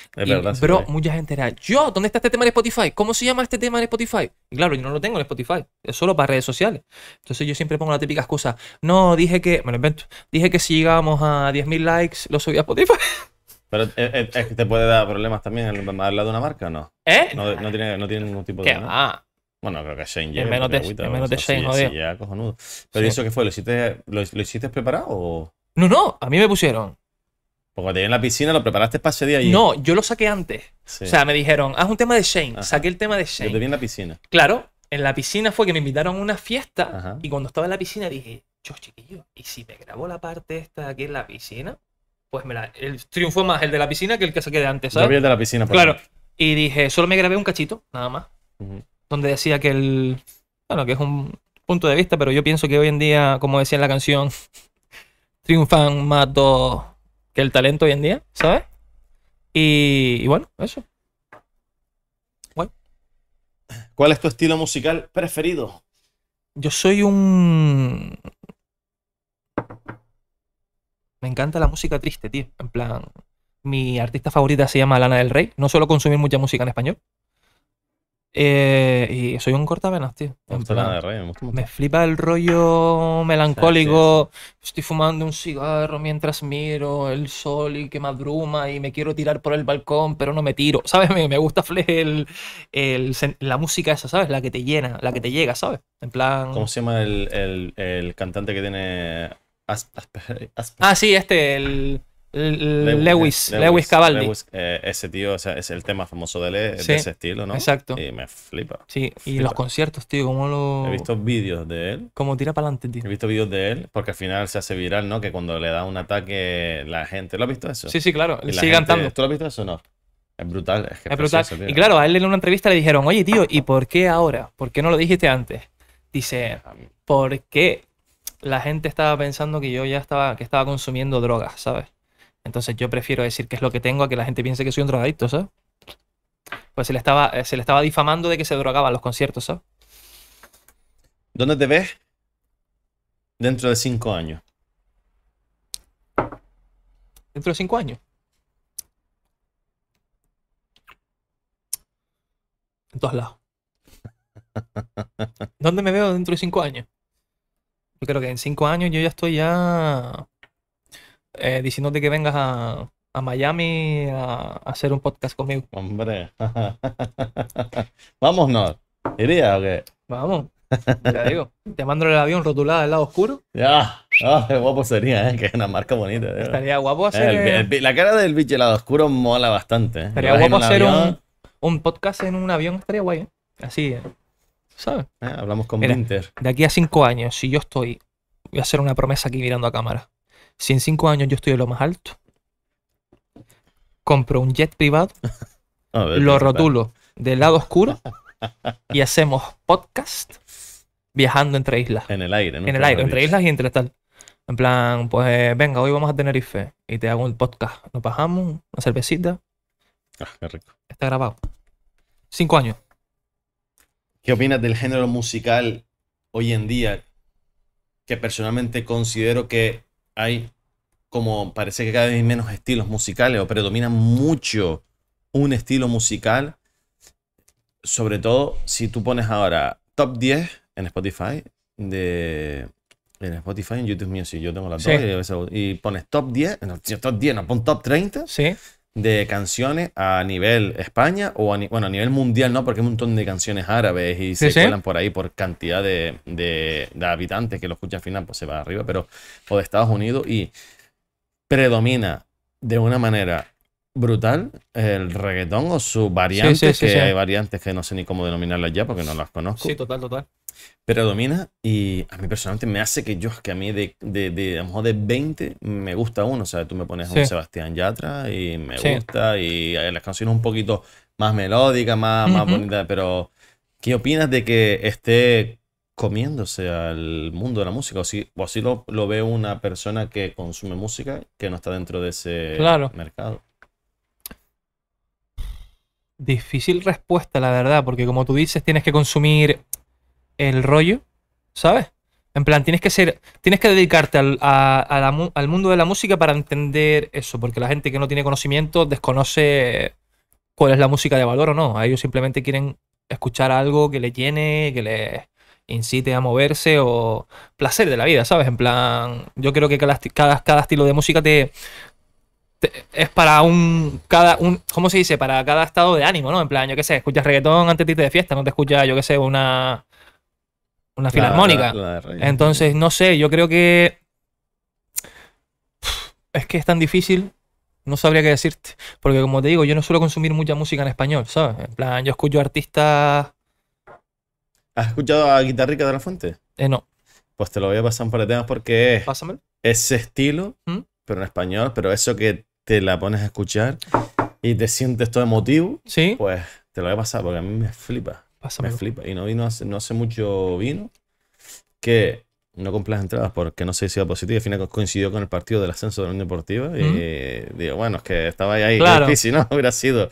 Pero mucha gente era, yo, ¿dónde está este tema en Spotify? ¿Cómo se llama este tema en Spotify? claro, yo no lo tengo en Spotify, es solo para redes sociales. Entonces yo siempre pongo la típica excusa. No, dije que, me invento, dije que si llegábamos a 10.000 likes lo subía a Spotify. Pero eh, eh, es, que te puede dar problemas también al lado de una marca no. ¿Eh? No, tiene, no ningún tipo de. Bueno, creo que Shane En menos, de, Shane, Sí, ya, cojonudo. Pero eso qué fue? ¿Lo hiciste, lo, hiciste preparado o.? No, no, a mí me pusieron. Porque cuando te en la piscina, lo preparaste para ese día y… No, yo lo saqué antes. O sea, me dijeron, haz un tema de Shane. Saqué el tema de Shane. Yo te vi en la piscina. Claro, en la piscina fue que me invitaron a una fiesta. Y cuando estaba en la piscina dije, chos, chiquillo, ¿y si me grabó la parte esta aquí en la piscina? Pues me la, el triunfo más el de la piscina que el que saqué de antes, ¿sabes? Yo vi el de la piscina, por Claro. Y dije, solo me grabé un cachito, nada más donde decía que el. Bueno, que es un punto de vista, pero yo pienso que hoy en día, como decía en la canción, triunfan más dos que el talento hoy en día, ¿sabes? Y, y bueno, eso. Bueno. ¿Cuál es tu estilo musical preferido? Yo soy un. Me encanta la música triste, tío. En plan, mi artista favorita se llama Lana del Rey. No suelo consumir mucha música en español, eh, y soy un cortavenas, tío. me, flipa el rollo melancólico. Estoy fumando un cigarro mientras miro el sol y que madruma y me quiero tirar por el balcón, pero no me tiro. ¿Sabes? Me, gusta el, la música esa, ¿sabes? La que te llena, la que te llega, ¿sabes? En plan. ¿Cómo se llama el, cantante que tiene Ah, sí, este, el. Eh, Lewis, Lewis, Lewis eh, ese tío, o sea, es el tema famoso de él, de ese estilo, ¿no? Exacto. Y me flipa. Sí, y los conciertos, tío, cómo lo. He visto vídeos de él. como tira para adelante, tío. He visto vídeos de él, porque al final se hace viral, ¿no? Que cuando le da un ataque, la gente. ¿Lo has visto eso? Sí, sí, claro. sigue cantando. ¿Tú lo has visto eso o no? Es brutal, es que es brutal. y claro, a él en una entrevista le dijeron, oye, tío, ¿y por qué ahora? ¿Por qué no lo dijiste antes? Dice, ¿por qué la gente estaba pensando que yo ya estaba, que estaba consumiendo drogas, ¿sabes? Entonces yo prefiero decir que es lo que tengo a que la gente piense que soy un drogadicto, ¿sabes? Pues se le estaba, eh, se le estaba difamando de que se drogaba en los conciertos, ¿sabes? ¿Dónde te ves dentro de cinco años? Dentro de cinco años. En todos lados. ¿Dónde me veo dentro de cinco años? Yo creo que en cinco años yo ya estoy ya eh, diciéndote que vengas a, Miami a, hacer un podcast conmigo. Hombre. Vámonos. ¿Iría o qué? Vamos. Ya digo. Te mando el avión rotulado al lado oscuro. Ya. Ah, guapo sería, ¿eh? que es una marca bonita. Estaría guapo eh, hacer. la cara del bicho lado oscuro mola bastante. Eh. Estaría guapo hacer un, podcast en un avión, estaría guay. Así, ¿sabes? Ah, hablamos con Winter. De aquí a cinco años, si yo estoy. Voy a hacer una promesa aquí mirando a cámara si en cinco años yo estoy en lo más alto, compro un jet privado, lo pues, rotulo del lado oscuro y hacemos podcast viajando entre islas. En el aire, ¿no? En el aire, entre islas y entre tal. En plan, pues eh, venga, hoy vamos a Tenerife y te hago un podcast. Nos bajamos, una cervecita. Ah, qué rico. Está grabado. Cinco años. ¿Qué opinas del género musical hoy en día? Que personalmente considero que hay como parece que cada vez hay menos estilos musicales o predomina mucho un estilo musical, sobre todo si tú pones ahora top 10 en Spotify, de, en Spotify, en YouTube Music, yo tengo las dos y, pones top 10, no, top 10, no, pon top 30. Sí de canciones a nivel España o a, bueno, a nivel mundial, ¿no? Porque hay un montón de canciones árabes y se sí, por ahí por cantidad de, de, habitantes que lo escuchan al final, pues se va arriba, pero o de Estados Unidos y predomina de una manera brutal el reggaetón o su variantes, que hay variantes que no sé ni cómo denominarlas ya porque no las conozco. Sí, total, total. Pero domina y a mí personalmente me hace que yo, que a mí de, de, a lo mejor de 20 me gusta uno, o sea, tú me pones a un Sebastián Yatra y me gusta y las canciones un poquito más melódicas, más, bonitas, pero ¿qué opinas de que esté comiéndose al mundo de la música? O si, o lo, lo ve una persona que consume música que no está dentro de ese claro. mercado. Difícil respuesta, la verdad, porque como tú dices, tienes que consumir el rollo, ¿sabes? En plan, tienes que ser, tienes que dedicarte al, al mundo de la música para entender eso, porque la gente que no tiene conocimiento desconoce cuál es la música de valor o no. A ellos simplemente quieren escuchar algo que les llene, que les incite a moverse o placer de la vida, ¿sabes? En plan, yo creo que cada, cada, estilo de música te, es para un, cada, un, ¿cómo se dice? Para cada estado de ánimo, ¿no? En plan, yo qué sé, escuchas reggaetón antes de irte de fiesta, no te escuchas, yo qué sé, una una filarmónica. Entonces, no sé, yo creo que... Es que es tan difícil, no sabría qué decirte. Porque como te digo, yo no suelo consumir mucha música en español, ¿sabes? En plan, yo escucho artistas... ¿Has escuchado a Guitarrica de la Fuente? Eh, no. Pues te lo voy a pasar un par de temas porque es ese estilo, ¿Mm? pero en español, pero eso que te la pones a escuchar y te sientes todo emotivo, ¿Sí? pues te lo voy a pasar porque a mí me flipa. Me flipa. Y no hace, no hace mucho vino que no compré las entradas porque no sé si iba positivo. Al final coincidió con el partido del ascenso de la Unión Deportiva. Y digo, bueno, es que estaba ahí, Y si ¿no? Hubiera sido.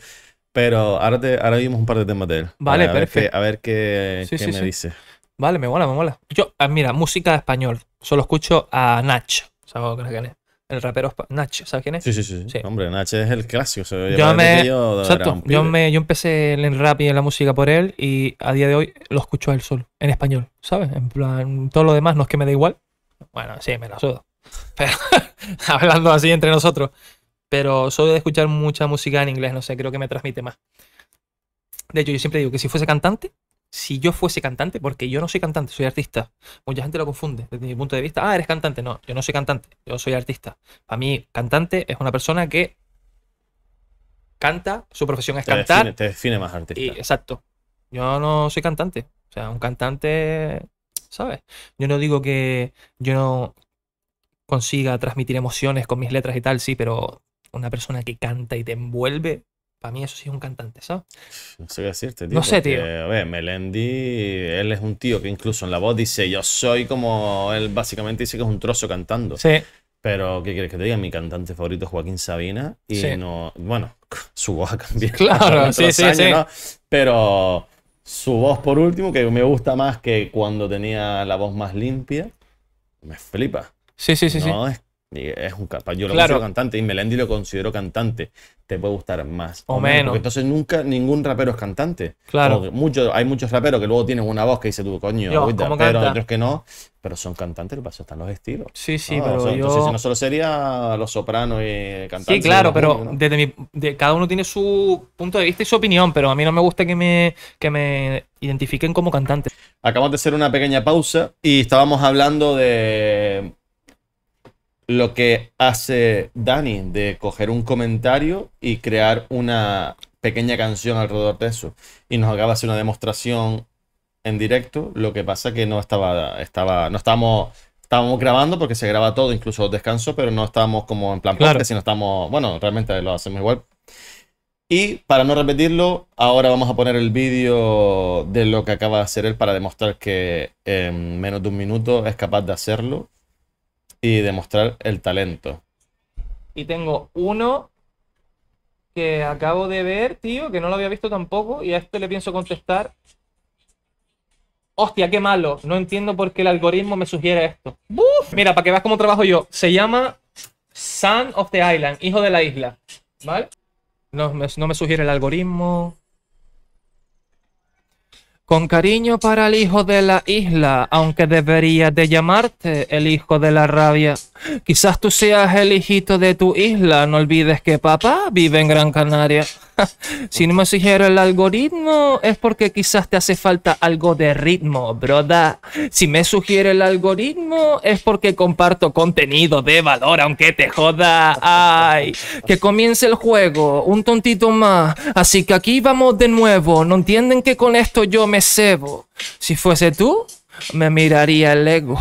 Pero ahora, ahora vimos un par de temas de él. Vale, a perfecto. Ver qué, a ver qué, me dice. Vale, me mola, me mola. Yo, ah, mira, música de español. Solo escucho a Nacho. ¿Sabes es? El rapero Nach, ¿sabes quién es? Sí, sí, sí. Hombre, Nach es el clásico. yo, empecé en rap y en la música por él y a día de hoy lo escucho a él solo, en español, ¿sabes? En plan, todo lo demás no es que me da igual. Bueno, sí, me la sudo. hablando así entre nosotros. Pero soy de escuchar mucha música en inglés, no sé, creo que me transmite más. De hecho, yo siempre digo que si fuese cantante, si yo fuese cantante, porque yo no soy cantante, soy artista. Mucha gente lo confunde desde mi punto de vista. Ah, eres cantante. No, yo no soy cantante, yo soy artista. Para mí, cantante es una persona que canta, su profesión es cantar. te define más artista. Y, exacto. Yo no soy cantante. O sea, un cantante, ¿sabes? Yo no digo que yo no consiga transmitir emociones con mis letras y tal, sí, pero una persona que canta y te envuelve, para mí eso sí es un cantante, ¿sabes? No sé qué decirte, tío. No sé, tío. A ver, Melendi, él es un tío que incluso en la voz dice, yo soy como, él básicamente dice que es un trozo cantando. Sí. Pero, ¿qué quieres que te diga? Mi cantante favorito es Joaquín Sabina y sí. no, bueno, su voz ha cambiado. Claro, sí, sí, sí. Pero su voz por último, que me gusta más que cuando tenía la voz más limpia, me flipa. Sí, sí, sí. No, sí un yo lo considero cantante y Melendi lo considero cantante. Te puede gustar más o, menos. entonces nunca ningún rapero es cantante. Claro. hay muchos raperos que luego tienen una voz que dice tú, coño, pero otros que no. Pero son cantantes, lo pasa, están los estilos. Sí, sí, ah, pero. Entonces, no solo sería los sopranos y cantantes. Sí, claro, pero desde de, cada uno tiene su punto de vista y su opinión, pero a mí no me gusta que me, que me identifiquen como cantante. Acabamos de hacer una pequeña pausa y estábamos hablando de lo que hace Dani de coger un comentario y crear una pequeña canción alrededor de eso. Y nos acaba de hacer una demostración en directo. Lo que pasa que no estaba, estaba, no estábamos, estábamos grabando porque se graba todo, incluso descanso, pero no estábamos como en plan claro. sino estamos, bueno, realmente lo hacemos igual. Y para no repetirlo, ahora vamos a poner el vídeo de lo que acaba de hacer él para demostrar que en menos de un minuto es capaz de hacerlo y demostrar el talento. Y tengo uno que acabo de ver, tío, que no lo había visto tampoco, y a este le pienso contestar. Hostia, qué malo. No entiendo por qué el algoritmo me sugiere esto. ¡Buf! Mira, para que veas cómo trabajo yo. Se llama Son of the Island, hijo de la isla. ¿Vale? No, no me sugiere el algoritmo. Con cariño para el hijo de la isla, aunque debería de llamarte el hijo de la rabia. Quizás tú seas el hijito de tu isla, no olvides que papá vive en Gran Canaria. si no me sugiere el algoritmo, es porque quizás te hace falta algo de ritmo, broda. Si me sugiere el algoritmo, es porque comparto contenido de valor, aunque te joda. Ay, que comience el juego, un tontito más. Así que aquí vamos de nuevo, no entienden que con esto yo me cebo. Si fuese tú, me miraría el ego.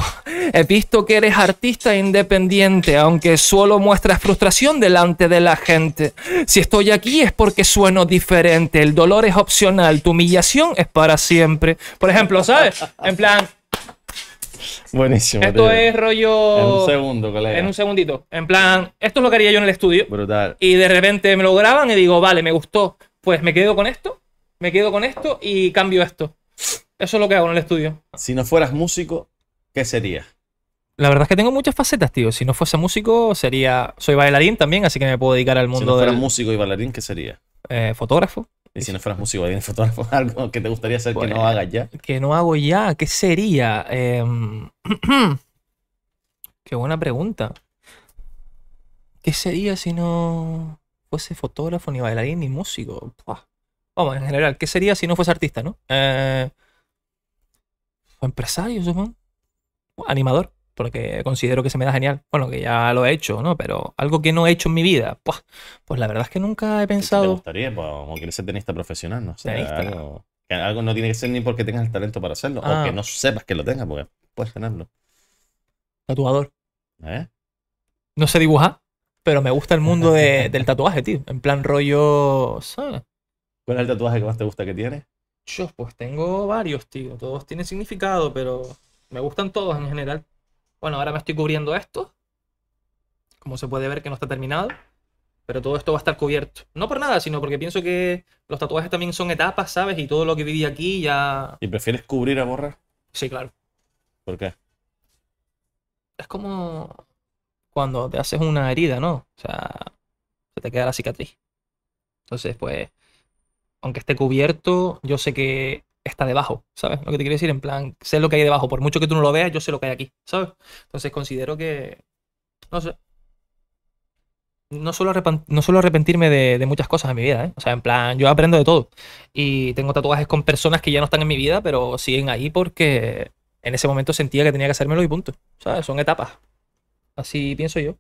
He visto que eres artista independiente, aunque solo muestras frustración delante de la gente. Si estoy aquí es porque sueno diferente, el dolor es opcional, tu humillación es para siempre. Por ejemplo, ¿sabes? En plan... Buenísimo. Esto es rollo... En un segundo, colega. En un segundito. En plan, esto es lo que haría yo en el estudio. Brutal. Y de repente me lo graban y digo, vale, me gustó. Pues me quedo con esto, me quedo con esto y cambio esto. Eso es lo que hago en el estudio. Si no fueras músico, ¿qué sería? La verdad es que tengo muchas facetas, tío. Si no fuese músico, sería. Soy bailarín también, así que me puedo dedicar al mundo. Si no fueras músico y bailarín, ¿qué sería? Eh, fotógrafo. Y si no fueras músico, bailarín, fotógrafo, algo que te gustaría hacer que pues, no hagas ya. Que no hago ya, ¿qué sería? Em, qué buena pregunta. ¿Qué sería si no fuese fotógrafo, ni bailarín, ni músico? Vamos, en general, ¿qué sería si no fuese artista, no? Eh o empresario, supongo. Animador, porque considero que se me da genial. Bueno, que ya lo he hecho, ¿no? Pero algo que no he hecho en mi vida, pues, la verdad es que nunca he pensado. ¿Te gustaría, pues, como quieres ser tenista profesional, no sé. algo, no tiene que ser ni porque tengas el talento para hacerlo, Aunque o que ah. no sepas que lo tengas, porque puedes tenerlo. Tatuador. ¿Eh? No sé dibujar, pero me gusta el mundo del tatuaje, tío. En plan rollo, ¿Cuál es el tatuaje que más te gusta que tienes? Yo pues tengo varios, tío. Todos tienen significado, pero me gustan todos en general. Bueno, ahora me estoy cubriendo esto. Como se puede ver que no está terminado. Pero todo esto va a estar cubierto. No por nada, sino porque pienso que los tatuajes también son etapas, ¿sabes? Y todo lo que viví aquí ya... ¿Y prefieres cubrir a borrar? Sí, claro. ¿Por qué? Es como cuando te haces una herida, ¿no? O sea, se te queda la cicatriz. Entonces, pues, aunque esté cubierto, yo sé que está debajo, ¿sabes? Lo que te quiero decir, en plan, sé lo que hay debajo. Por mucho que tú no lo veas, yo sé lo que hay aquí, ¿sabes? Entonces considero que. No sé. No suelo, no arrepentirme de, de, muchas cosas en mi vida, ¿eh? O sea, en plan, yo aprendo de todo. Y tengo tatuajes con personas que ya no están en mi vida, pero siguen ahí porque en ese momento sentía que tenía que hacérmelo y punto. ¿Sabes? Son etapas. Así pienso yo.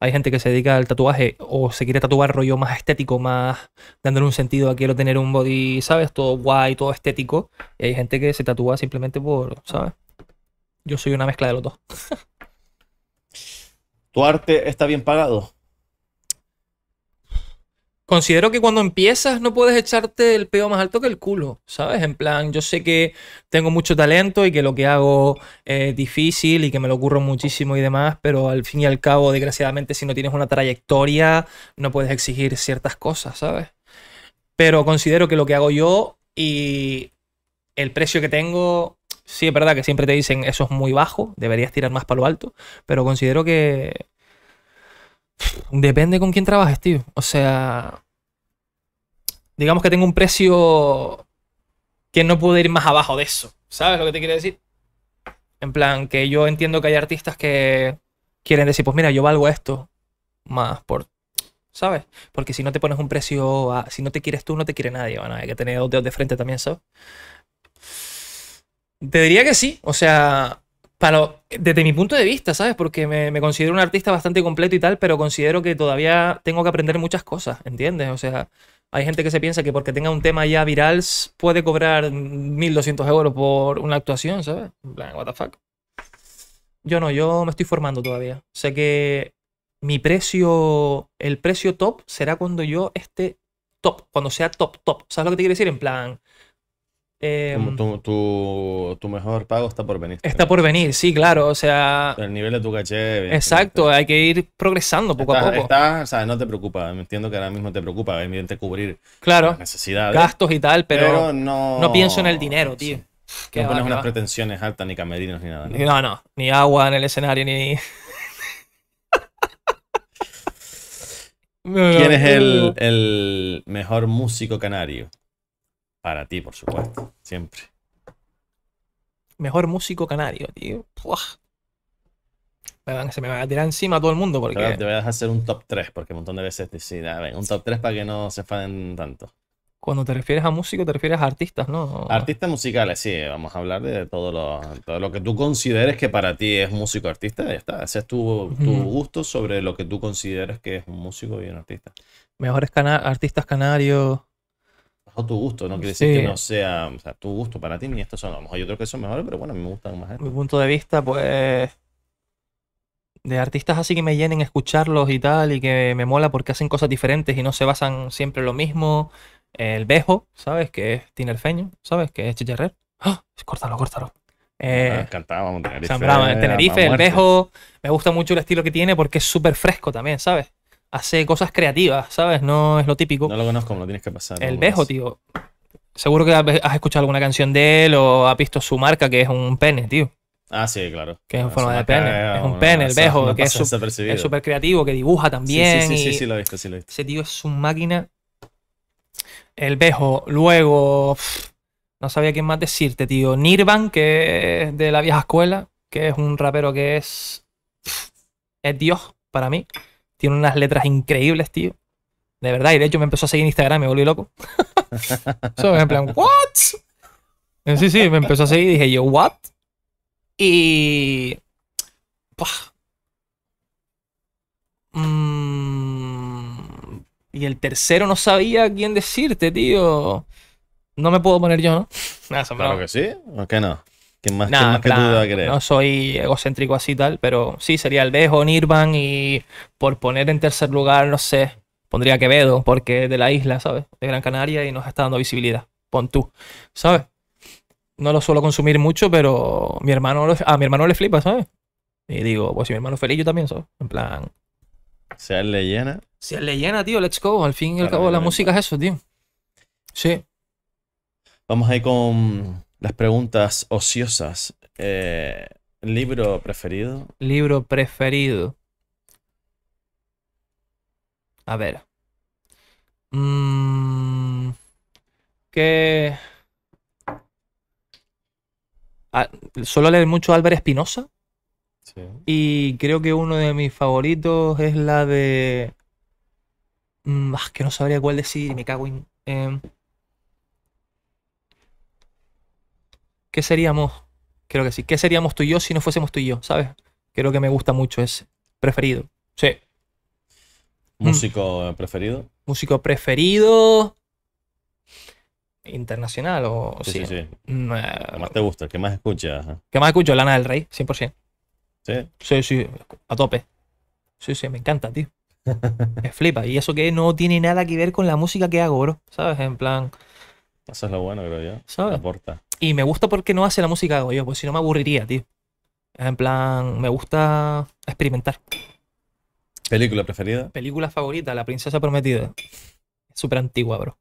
Hay gente que se dedica al tatuaje o se quiere tatuar rollo más estético, más dándole un sentido a quiero tener un body, ¿sabes? Todo guay, todo estético. Y hay gente que se tatúa simplemente por, ¿sabes? Yo soy una mezcla de los dos. ¿Tu arte está bien pagado? considero que cuando empiezas no puedes echarte el peo más alto que el culo, ¿sabes? En plan, yo sé que tengo mucho talento y que lo que hago eh, es difícil y que me lo ocurro muchísimo y demás, pero al fin y al cabo, desgraciadamente, si no tienes una trayectoria, no puedes exigir ciertas cosas, ¿sabes? Pero considero que lo que hago yo y el precio que tengo, sí es verdad que siempre te dicen eso es muy bajo, deberías tirar más para lo alto, pero considero que Depende con quién trabajes, tío. O sea, digamos que tengo un precio que no puede ir más abajo de eso. ¿Sabes lo que te quiero decir? En plan, que yo entiendo que hay artistas que quieren decir, pues mira, yo valgo esto más por... ¿Sabes? Porque si no te pones un precio, si no te quieres tú, no te quiere nadie. Bueno, hay que tener dos dedos de frente también, ¿sabes? Te diría que sí. O sea, pero desde mi punto de vista, ¿sabes? Porque me, me, considero un artista bastante completo y tal, pero considero que todavía tengo que aprender muchas cosas, ¿entiendes? O sea, hay gente que se piensa que porque tenga un tema ya viral puede cobrar 1.200 euros por una actuación, ¿sabes? En plan, what the fuck. Yo no, yo me estoy formando todavía. Sé que mi precio, el precio top será cuando yo esté top, cuando sea top, top. ¿Sabes lo que te quiero decir? En plan, Em, tu, mejor pago está por venir. Está por venir, sí, claro. O sea. El nivel de tu caché. Exacto, hay que ir progresando poco a poco. no te preocupa. Entiendo que ahora mismo te preocupa, evidentemente, cubrir claro, necesidades. Gastos y tal, pero, no, pienso en el dinero, tío. no pones unas pretensiones altas, ni camerinos, ni nada. ¿no? no, Ni agua en el escenario, ni. ¿Quién es el mejor músico canario? Para ti, por supuesto, siempre. Mejor músico canario, tío. Se me va a tirar encima todo el mundo porque... te voy a dejar hacer un top 3 porque un montón de veces te a ver, un top 3 para que no se enfaden tanto. Cuando te refieres a músico te refieres a artistas, ¿no? Artistas musicales, sí. Vamos a hablar de todo lo, que tú consideres que para ti es músico artista. Ya está. Ese es tu, gusto sobre lo que tú consideres que es un músico y un artista. Mejores cana artistas canarios a tu gusto, no quiere decir que no sea, tu gusto para ti, ni estos son. A lo mejor yo creo que son mejores, pero bueno, a mí me gustan más. Mi punto de vista, pues. De artistas así que me llenen escucharlos y tal, y que me mola porque hacen cosas diferentes y no se basan siempre en lo mismo. El Bejo, ¿sabes? Que es Tinerfeño, ¿sabes? Que es Chicharrer. ¡Oh! Córtalo, córtalo. Eh, ah, a Tenerife. San Tenerife, el Bejo. Me gusta mucho el estilo que tiene porque es súper fresco también, ¿sabes? hace cosas creativas, ¿sabes? No es lo típico. No lo conozco, me lo tienes que pasar. El Bejo, tío. Seguro que has escuchado alguna canción de él o has visto su marca, que es un pene, tío. Ah, sí, claro. Que es en ah, forma de pene. es un pene, el Bejo, que es súper creativo, que dibuja también. Sí, sí, sí, sí, lo he visto, sí lo he visto. Ese tío es su máquina. El Bejo, luego... no sabía quién más decirte, tío. Nirvan, que es de la vieja escuela, que es un rapero que es... es Dios para mí. Tiene unas letras increíbles, tío. De verdad, y de hecho me empezó a seguir en Instagram, me volví loco. en plan, ¿what? Eh, sí, sí, me empezó a seguir y dije yo, ¿what? Y. Mm, y el tercero no sabía quién decirte, tío. No me puedo poner yo, ¿no? claro que sí, ¿o qué no? más, que, tú creer? No soy egocéntrico así tal, pero sí, sería el Bejo, Nirvan y por poner en tercer lugar, no sé, pondría Quevedo, porque es de la isla, ¿sabes? De Gran Canaria y nos está dando visibilidad. Pon tú, ¿sabes? No lo suelo consumir mucho, pero mi hermano a mi hermano le flipa, ¿sabes? Y digo, pues si mi hermano es feliz, yo también, ¿sabes? En plan. Se le llena. Se le llena, tío, let's go. Al fin y al cabo, la música es eso, tío. Sí. Vamos ahí con las preguntas ociosas. Eh, ¿Libro preferido? Libro preferido. A ver. Mm, ¿Qué? Ah, solo leer mucho Álvaro Espinosa. Sí. Y creo que uno de mis favoritos es la de. Mm, ah, que no sabría cuál decir, me cago en. Em, ¿Qué seríamos? Creo que sí. ¿Qué seríamos tú y yo si no fuésemos tú y yo? ¿Sabes? Creo que me gusta mucho ese. Preferido. Sí. Mm. ¿Músico eh, preferido? Músico preferido. Internacional o. Sí, sí. sí. Mm, eh, ¿Qué más te gusta? ¿Qué más escuchas? ¿Qué más escucho? Lana del Rey, 100%. Sí. Sí, sí, a tope. Sí, sí, me encanta, tío. me flipa. Y eso que no tiene nada que ver con la música que hago, bro. ¿Sabes? En plan. Eso es lo bueno, creo yo. ¿Sabes? Aporta. Y me gusta porque no hace la música de yo, pues si no me aburriría, tío. En plan, me gusta experimentar. ¿Película preferida? Película favorita, La Princesa Prometida. Es súper antigua, bro.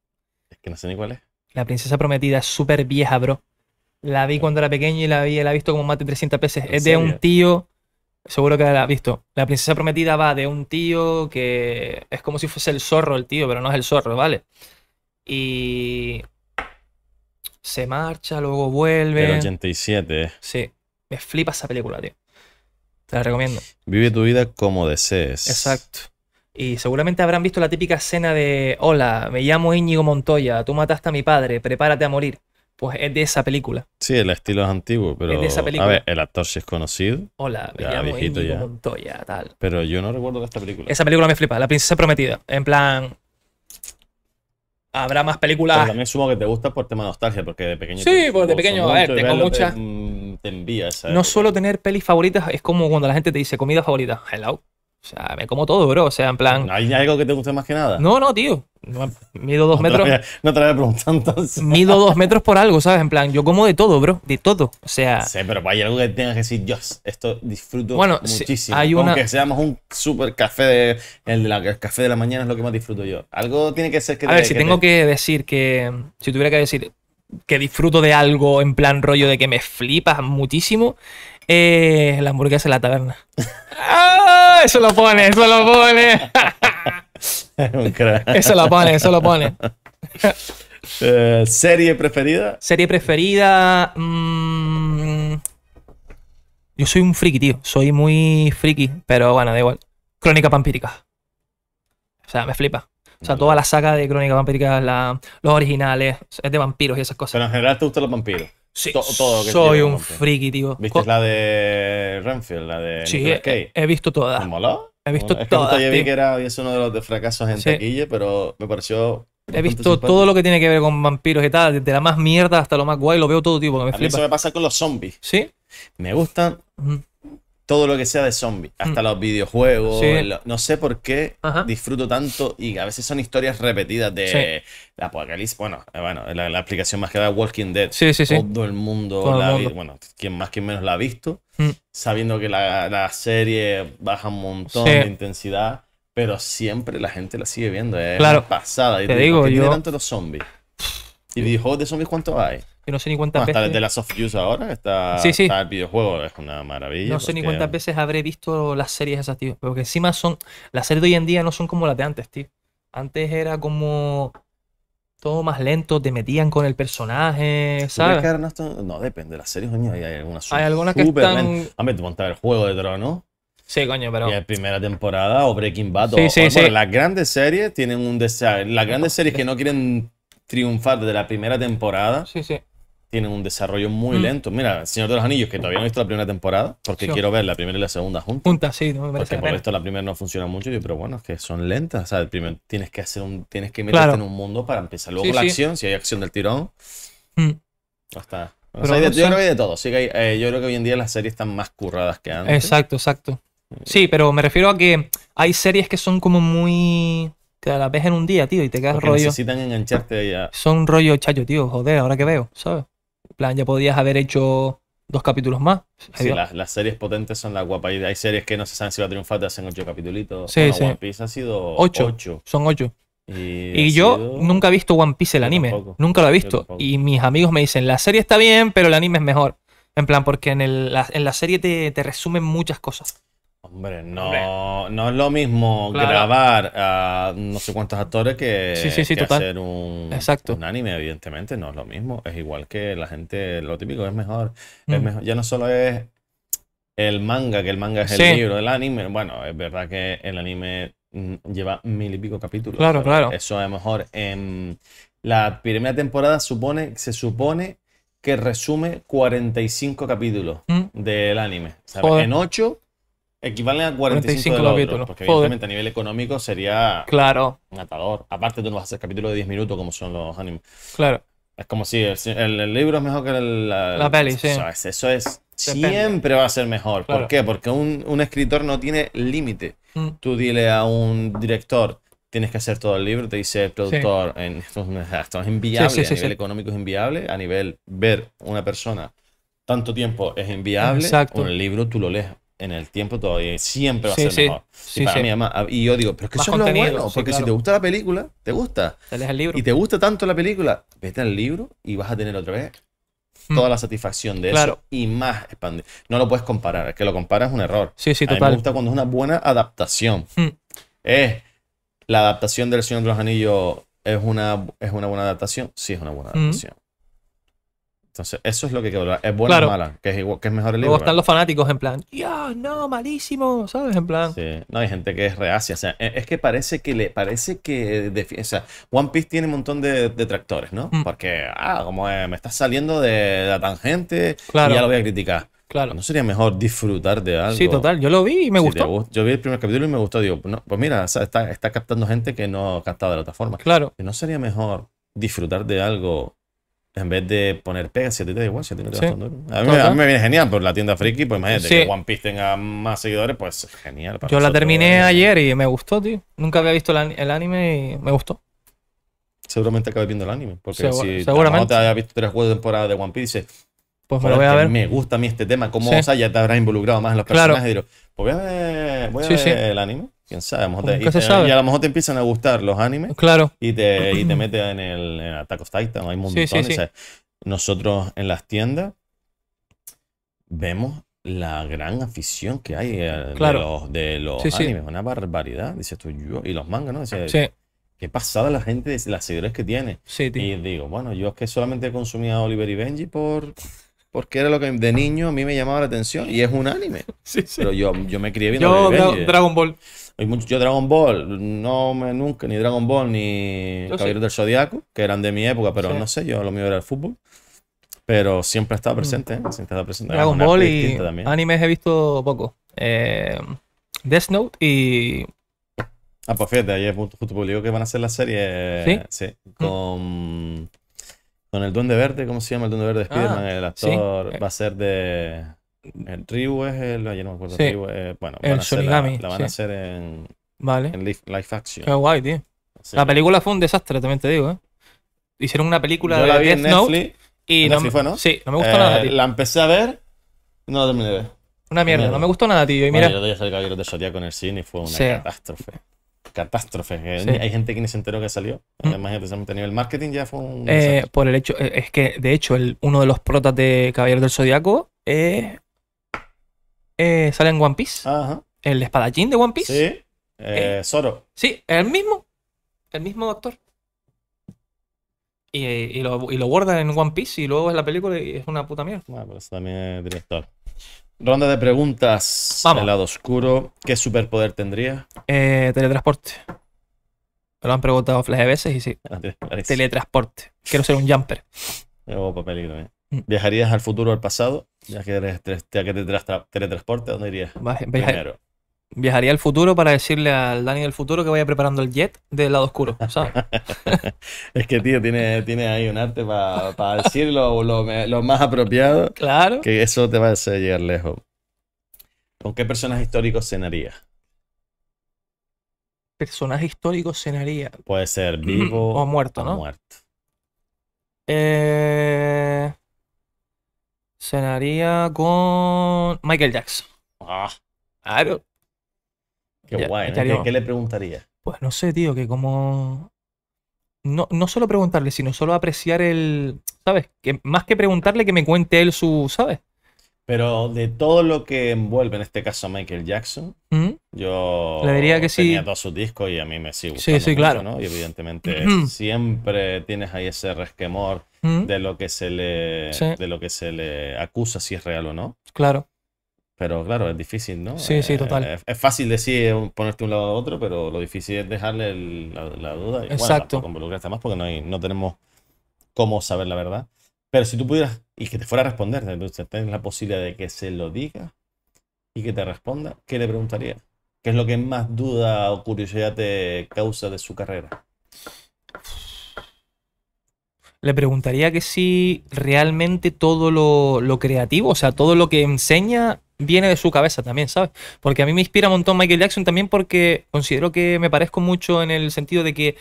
Es que no sé ni cuál es. La Princesa Prometida es súper vieja, bro. La vi cuando era pequeña y la, vi, la he visto como más de 300 veces. Es de un tío, seguro que la has visto. La Princesa Prometida va de un tío que es como si fuese el zorro el tío, pero no es el zorro, ¿vale? Y se marcha, luego vuelve. El 87. Sí, me flipa esa película, tío. Te la recomiendo. Vive tu vida como desees. Exacto. Y seguramente habrán visto la típica escena de, hola, me llamo Íñigo Montoya, tú mataste a mi padre, prepárate a morir. Pues es de esa película. Sí, el estilo es antiguo, pero... Es de esa A ver, el actor sí es conocido. Hola, me ya, llamo Íñigo Montoya, tal. Pero yo no recuerdo de esta película. Esa película me flipa, La Princesa Prometida. En plan, habrá más películas. Pero también sumo que te gusta por tema nostalgia, porque de pequeño. Sí, pues de pequeño, a ver, tengo muchas. Te, mm, envías. No suelo tener pelis favoritas, es como cuando la gente te dice comida favorita, hello. O sea, me como todo, bro. O sea, en plan. ¿Hay algo que te guste más que nada? No, no, tío. mido dos metros. no te lo había preguntado entonces. Mido dos metros por algo, ¿sabes? En plan, yo como de todo, bro. De todo. O sea. Sí, pero hay algo que tengas que decir, yo esto disfruto bueno, muchísimo. Hay una... Aunque seamos un super café de. El, la, café de la mañana es lo que más disfruto yo. Algo tiene que ser que. A ver, si tengo que decir que. Si tuviera que decir que disfruto de algo en plan rollo de que me flipas muchísimo, eh, la hamburguesa en la taberna. Ah, eso lo pone, eso lo pone. eso lo pone, eso lo pone. Eh, ¿Serie preferida? Serie preferida. Mm, yo soy un friki, tío. Soy muy friki, pero bueno, da igual. Crónica vampírica O sea, me flipa. O sea, toda la saga de Crónica Vampírica, la, los originales, es de vampiros y esas cosas. Pero en general te gustan los vampiros. Sí, todo soy un friki, tío. ¿Viste la de Renfield, la de Sí, he, visto todas. ¿Me moló? He visto todas. Es que yo vi que era es uno de los de fracasos en taquille, pero me pareció He visto todo lo que tiene que ver con vampiros y tal, desde la más mierda hasta lo más guay, lo veo todo tipo. me a Mí eso me pasa con los zombies. Sí. Me gustan, todo lo que sea de zombies, hasta mm. los videojuegos, no sé por qué disfruto tanto y a veces son historias repetidas de la apocalipsis, bueno, eh, bueno eh, la, aplicación más que da Walking Dead, sí, todo el mundo, la, el mundo. bueno, quien más quien menos la ha visto, mm. sabiendo que la, serie baja un montón de intensidad, pero siempre la gente la sigue viendo, es pasada. Y te, digo, digo tanto los zombies? ¿Y videojuegos de zombies cuántos hay? que no sé ni cuántas veces. Está de la soft use ahora, está, el videojuego, es una maravilla. No sé ni cuántas veces habré visto las series esas, tío. Porque encima son. Las series de hoy en día no son como las de antes, tío. Antes era como. Todo más lento, te metían con el personaje, ¿sabes? no, depende no, depende, las series coño, hay algunas Hay algunas que están... A ver, te el juego de trono Sí, coño, pero. Y primera temporada o Breaking Bad. o, sí, sí. las grandes series tienen un deseo. Las grandes series que no quieren triunfar desde la primera temporada. Sí, sí tienen un desarrollo muy mm. lento. Mira, Señor de los Anillos, que todavía no he visto la primera temporada, porque quiero ver la primera y la segunda juntas. Juntas, sí, no me parece Porque por esto la primera no funciona mucho, pero bueno, es que son lentas. O sea, tienes que hacer un, tienes que meterte en un mundo para empezar. Luego la acción, si hay acción del tirón. Mm. Hasta. yo creo que hay de todo. Eh, yo creo que hoy en día las series están más curradas que antes. Exacto, exacto. Sí, pero me refiero a que hay series que son como muy te la ves en un día, tío, y te quedas Porque rollo. Necesitan engancharte ya. Son rollo chayo tío, joder, ahora que veo, ¿sabes? plan, ya podías haber hecho dos capítulos más. Sí, las, series potentes son las guapas. Hay, series que no se saben si va a triunfar, te hacen ocho capítulos. Sí, sí. One sido ocho. Son ocho. Y, yo nunca he visto One Piece el anime. Nunca lo he visto. Y mis amigos me dicen, la serie está bien, pero el anime es mejor. En plan, porque en, el, la, en la serie te resumen muchas cosas. Hombre, no, no es lo mismo grabar a no sé cuántos actores que, hacer un, anime, evidentemente, no es lo mismo. Es igual que la gente, lo típico, es mejor. Es mm. mejor. Ya no solo es el manga, que el manga es el libro, el anime. Bueno, es verdad que el anime mm, lleva mil y pico capítulos. Claro, claro. Eso es mejor la primera temporada supone, se supone que resume 45 capítulos mm. del anime. ¿sabes? En 8 Equivalen a 45, capítulos. porque evidentemente a nivel económico sería claro. un atador. Aparte tú no vas a hacer capítulos de 10 minutos como son los animes. Claro. Es como si el, libro es mejor que la, peli, sí. eso es... Siempre va a ser mejor. ¿Por qué? Porque un, escritor no tiene límite. Mm. Tú dile a un director, tienes que hacer todo el libro, te dice el productor, en, esto, es inviable, a nivel económico es inviable, a nivel ver una persona tanto tiempo es inviable, Exacto. el libro tú lo lees en el tiempo todavía siempre va a ser mejor. y para ah, y yo digo, pero es que eso es lo bueno, porque si te gusta la película, te gusta. el libro. Y te gusta tanto la película, vete al libro y vas a tener otra vez hmm. toda la satisfacción de eso y más expandir. No lo puedes comparar, es que lo comparas es un error. Sí, sí, total. A mí me gusta cuando es una buena adaptación. Hmm. la adaptación del Señor de los Anillos es una, es una buena adaptación, sí es una buena hmm. adaptación. Entonces, eso es lo que Es bueno o mala, que es, igual, que es mejor el libro. Luego están los fanáticos en plan, ya no, malísimo, ¿sabes? En plan. Sí, no, hay gente que es reacia. O sea, e, es que parece que le parece que. O sea, One Piece tiene un montón de detractores, ¿no? Mm. Porque, ah, como eh, me estás saliendo de la tangente claro. y ya lo voy a criticar. Claro. ¿No sería mejor disfrutar de algo? Sí, total. Yo lo vi y me gustó. yo vi el primer capítulo y me gustó. Digo, pues mira, está, captando gente que no ha captado de la otra forma. Claro. ¿No sería mejor disfrutar de algo en vez de poner pegas, si a ti te da igual, si a ti te a, mí, a mí, me viene genial, por la tienda friki, pues imagínate que One Piece tenga más seguidores, pues genial. Yo la terminé ayer y me gustó, tío. Nunca había visto el anime y me gustó. Seguramente acabes viendo el anime, porque si no te habías visto tres juegos de temporada de One Piece, dices, pues me lo voy a ver. Me gusta a mí este tema, cómo o sea, ya te habrás involucrado más en los personajes. Y pues voy a ver el anime quién sabe, a lo te, a lo mejor te empiezan a gustar los animes. Claro. Y te, y te metes en el Attack of Titan, hay un Sí, sí, sí. Nosotros en las tiendas vemos la gran afición que hay eh, de los, de los animes, una barbaridad, dices tú, y los mangas, ¿no? Dices, sí qué pasada la gente, las seguidores que tiene. Sí, y digo, bueno, yo es que solamente consumía Oliver y Benji por, porque era lo que de niño a mí me llamaba la atención y es un anime. Pero yo, yo me crié viendo yo, Dragon Ball yo Dragon Ball, no me, nunca, ni Dragon Ball ni Caballero del Zodiaco, que eran de mi época, pero no sé, yo lo mío era el fútbol. Pero siempre estaba presente, mm. siempre estaba presente. Dragon Ball y animes he visto poco. Eh, Death Note y Ah, pues fíjate, ayer justo publicó que van a hacer la serie. ¿Sí? sí mm. con, con el Duende Verde, ¿cómo se llama el Duende Verde de ah, Spider-Man? el actor va a ser de. El Ryu es el. no me acuerdo. Eh, bueno, la, van a hacer en. Vale. En action. Qué guay, tío. la película fue un desastre, también te digo, ¿eh? Hicieron una película de la vi y no, fue, ¿no? Sí, no me gustó nada. Eh, la empecé a ver, no la terminé de ver. Una mierda, no me gustó nada, tío. Y mira. yo a el caballero del Zodíaco en el cine y fue una catástrofe. Catástrofe. Hay gente que ni se enteró que salió. Mm. Además, mm. a nivel marketing ya fue un. Eh, por el hecho, eh, es que de hecho, el, uno de los protas de Caballero del Zodíaco es eh, sale en One Piece. Ajá. El espadachín de One Piece. Sí. Eh, eh Zoro. Sí, el mismo. El mismo doctor. Y, lo, guardan en One Piece y luego es la película y es una puta mierda. Bueno, pues también es director. Ronda de preguntas. El lado oscuro. ¿Qué superpoder tendría? Eh, teletransporte. Me lo han preguntado flash de veces y sí. teletransporte. Quiero ser un jumper. guapo ¿eh? Mm. ¿Viajarías al futuro o al pasado? Ya que, ya te teletransporte, ¿dónde irías? Viajaría al futuro para decirle al Dani del futuro que vaya preparando el jet del lado oscuro, es que, tío, tiene, tiene ahí un arte para decirlo decir lo, más apropiado. Claro. Que eso te va a hacer llegar lejos. ¿Con qué personaje histórico cenaría? ¿Personaje histórico cenaría? Puede ser mm, vivo o muerto, ¿no? Muerto. Eh. Cenaría con Michael Jackson. Ah, claro. Qué guay. ¿Qué, le preguntaría? Pues no sé, tío, que como. No, no solo preguntarle, sino solo apreciar el. ¿Sabes? Que más que preguntarle, que me cuente él su. ¿Sabes? Pero de todo lo que envuelve, en este caso a Michael Jackson, ¿Mm? Yo Le diría que tenía sí. todos sus discos y a mí me sigue Sí, sí, claro. ¿no? Y evidentemente siempre tienes ahí ese resquemor mm. de lo que se le de lo que se le acusa si es real o no. Claro. Pero claro, es difícil, ¿no? Sí, sí, eh, total. es, fácil decir eh, ponerte un lado a otro, pero lo difícil es dejarle la, duda y Exacto. Bueno, más porque no, no tenemos cómo saber la verdad. Pero si tú pudieras y que te fuera a responder, entonces tienes la posibilidad de que se lo diga y que te responda, ¿qué le preguntaría? ¿Qué es lo que más duda o curiosidad te causa de su carrera? Le preguntaría que si realmente todo lo, creativo, o sea, todo lo que enseña viene de su cabeza también, ¿sabes? Porque a mí me inspira un montón Michael Jackson también porque considero que me parezco mucho en el sentido de que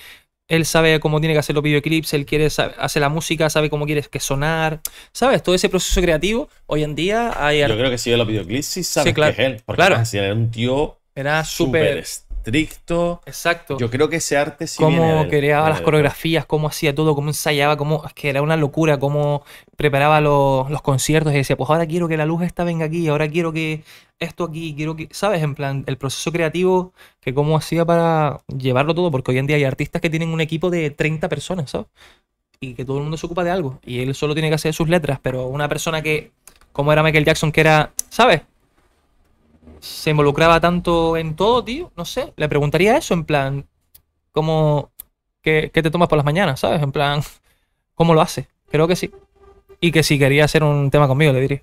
él sabe cómo tiene que hacer los videoclips, él quiere hace la música, sabe cómo quieres que sonar, ¿sabes? Todo ese proceso creativo, hoy en día hay... Yo creo que si ve los videoclips sí claro, que es él, porque era un tío era súper estricto. Exacto. Yo creo que ese arte sí Cómo creaba las coreografías, cómo hacía todo, cómo ensayaba, cómo. Es que era una locura, cómo preparaba los, los conciertos y decía, pues ahora quiero que la luz esta venga aquí, ahora quiero que esto aquí, quiero que. ¿Sabes? En plan, el proceso creativo que cómo hacía para llevarlo todo, porque hoy en día hay artistas que tienen un equipo de 30 personas, ¿sabes? Y que todo el mundo se ocupa de algo. Y él solo tiene que hacer sus letras, pero una persona que. Como era Michael Jackson, que era. ¿Sabes? se involucraba tanto en todo, tío. No sé, le preguntaría eso, en plan, ¿cómo, qué, te tomas por las mañanas, sabes? En plan, ¿cómo lo hace? Creo que sí. Y que si quería hacer un tema conmigo, le diría.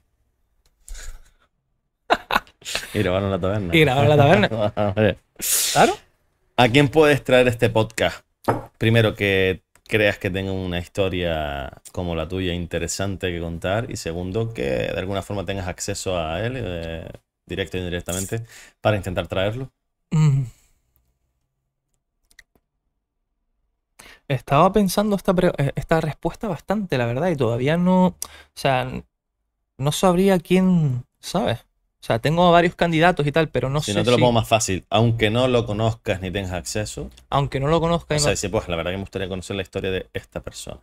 y grabaron la taberna. Y grabaron la taberna. claro. ¿A quién puedes traer este podcast? Primero que creas que tenga una historia como la tuya interesante que contar y segundo que de alguna forma tengas acceso a él eh, directo e indirectamente, para intentar traerlo. Mm. Estaba pensando eh, esta, respuesta bastante, la verdad, y todavía no, o sea, no sabría quién, ¿sabes? O sea, tengo varios candidatos y tal, pero no si sé. Si no te lo pongo más fácil, aunque no lo conozcas ni tengas acceso. Aunque no lo conozcas. O pues la verdad que me gustaría conocer la historia de esta persona.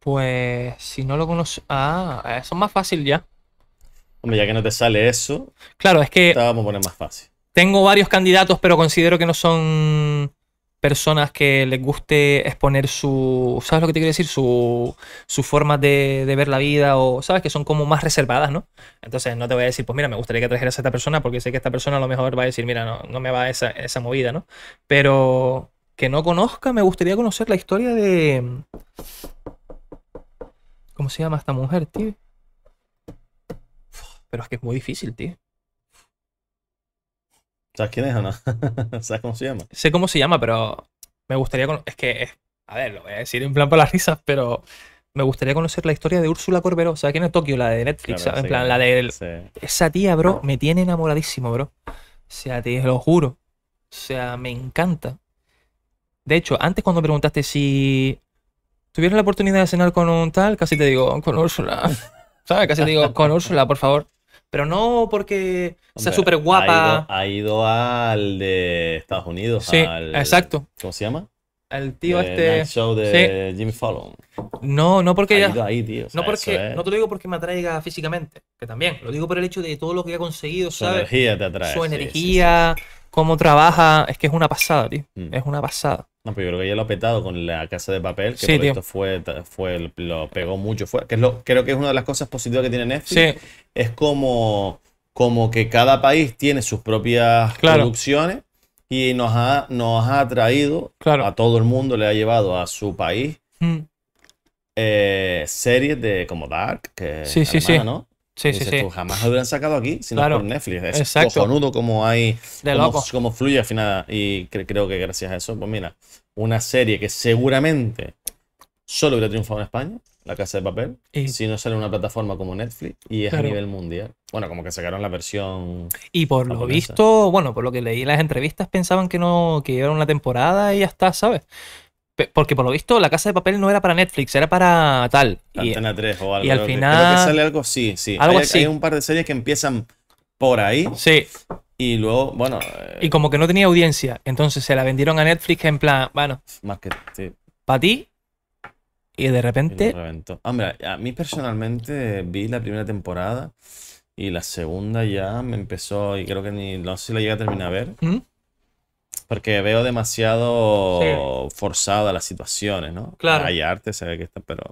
Pues si no lo conozco Ah, eso es más fácil ya. Hombre, ya que no te sale eso. Claro, es que. vamos a poner más fácil. Tengo varios candidatos, pero considero que no son personas que les guste exponer su. ¿Sabes lo que te quiero decir? Su, su forma de, ver la vida o. ¿Sabes? Que son como más reservadas, ¿no? Entonces no te voy a decir, pues mira, me gustaría que trajeras a esta persona porque sé que esta persona a lo mejor va a decir, mira, no, no me va esa, esa movida, ¿no? Pero que no conozca, me gustaría conocer la historia de. ¿Cómo se llama esta mujer, tío? Pero es que es muy difícil, tío. ¿Sabes quién es Ana? ¿Sabes cómo se llama? Sé cómo se llama, pero me gustaría conocer. Es que, a ver, lo voy a decir en plan para las risas, pero me gustaría conocer la historia de Úrsula Corberó. O sea, es Tokio, la de Netflix, en plan, la de... Esa tía, bro, me tiene enamoradísimo, bro. O sea, te lo juro. O sea, me encanta. De hecho, antes cuando preguntaste si tuvieras la oportunidad de cenar con un tal, casi te digo, con Úrsula. ¿Sabes? Casi te digo, con Úrsula, por favor. Pero no porque sea súper guapa. Ha ido, al de Estados Unidos. Sí, exacto. ¿Cómo se llama? El tío este. show de Jimmy Fallon. No, no porque ya. no, porque, no te lo digo porque me atraiga físicamente, que también. Lo digo por el hecho de todo lo que ha conseguido, ¿sabes? Su energía te atrae. Su energía cómo trabaja, es que es una pasada, tío. Mm. Es una pasada. No, pero yo creo que ya lo ha petado con la casa de papel, que esto fue, fue, lo pegó mucho. creo que es una de las cosas positivas que tiene Netflix. Es como, como que cada país tiene sus propias producciones y nos ha, nos ha atraído a todo el mundo, le ha llevado a su país mm. eh, series de como Dark, que sí, sí, alemana, ¿no? Sí, sí, jamás lo hubieran sacado aquí si por Netflix. Es Exacto. cojonudo como hay. como, fluye al Y creo que gracias a eso, pues mira, una serie que seguramente solo hubiera triunfado en España, La Casa de Papel, si no sale en una plataforma como Netflix y es a nivel mundial. Bueno, como que sacaron la versión. Y por lo visto, bueno, por lo que leí en las entrevistas, pensaban que no, que era una temporada y ya está, ¿sabes? Porque por lo visto la casa de papel no era para Netflix, era para tal. Antena y, 3 o algo. Y al final. Creo que sale algo, sí, sí. Algo hay, así. hay un par de series que empiezan por ahí. Sí. Y luego, bueno. Eh, y como que no tenía audiencia. Entonces se la vendieron a Netflix en plan, bueno. Más que. Para ti. Y de repente. Hombre, ah, a mí personalmente vi la primera temporada. Y la segunda ya me empezó. Y creo que ni. No sé si la llega a terminar a ver. ¿Mm? Porque veo demasiado forzada las situaciones, ¿no? Claro. Hay arte, se ve que está, pero.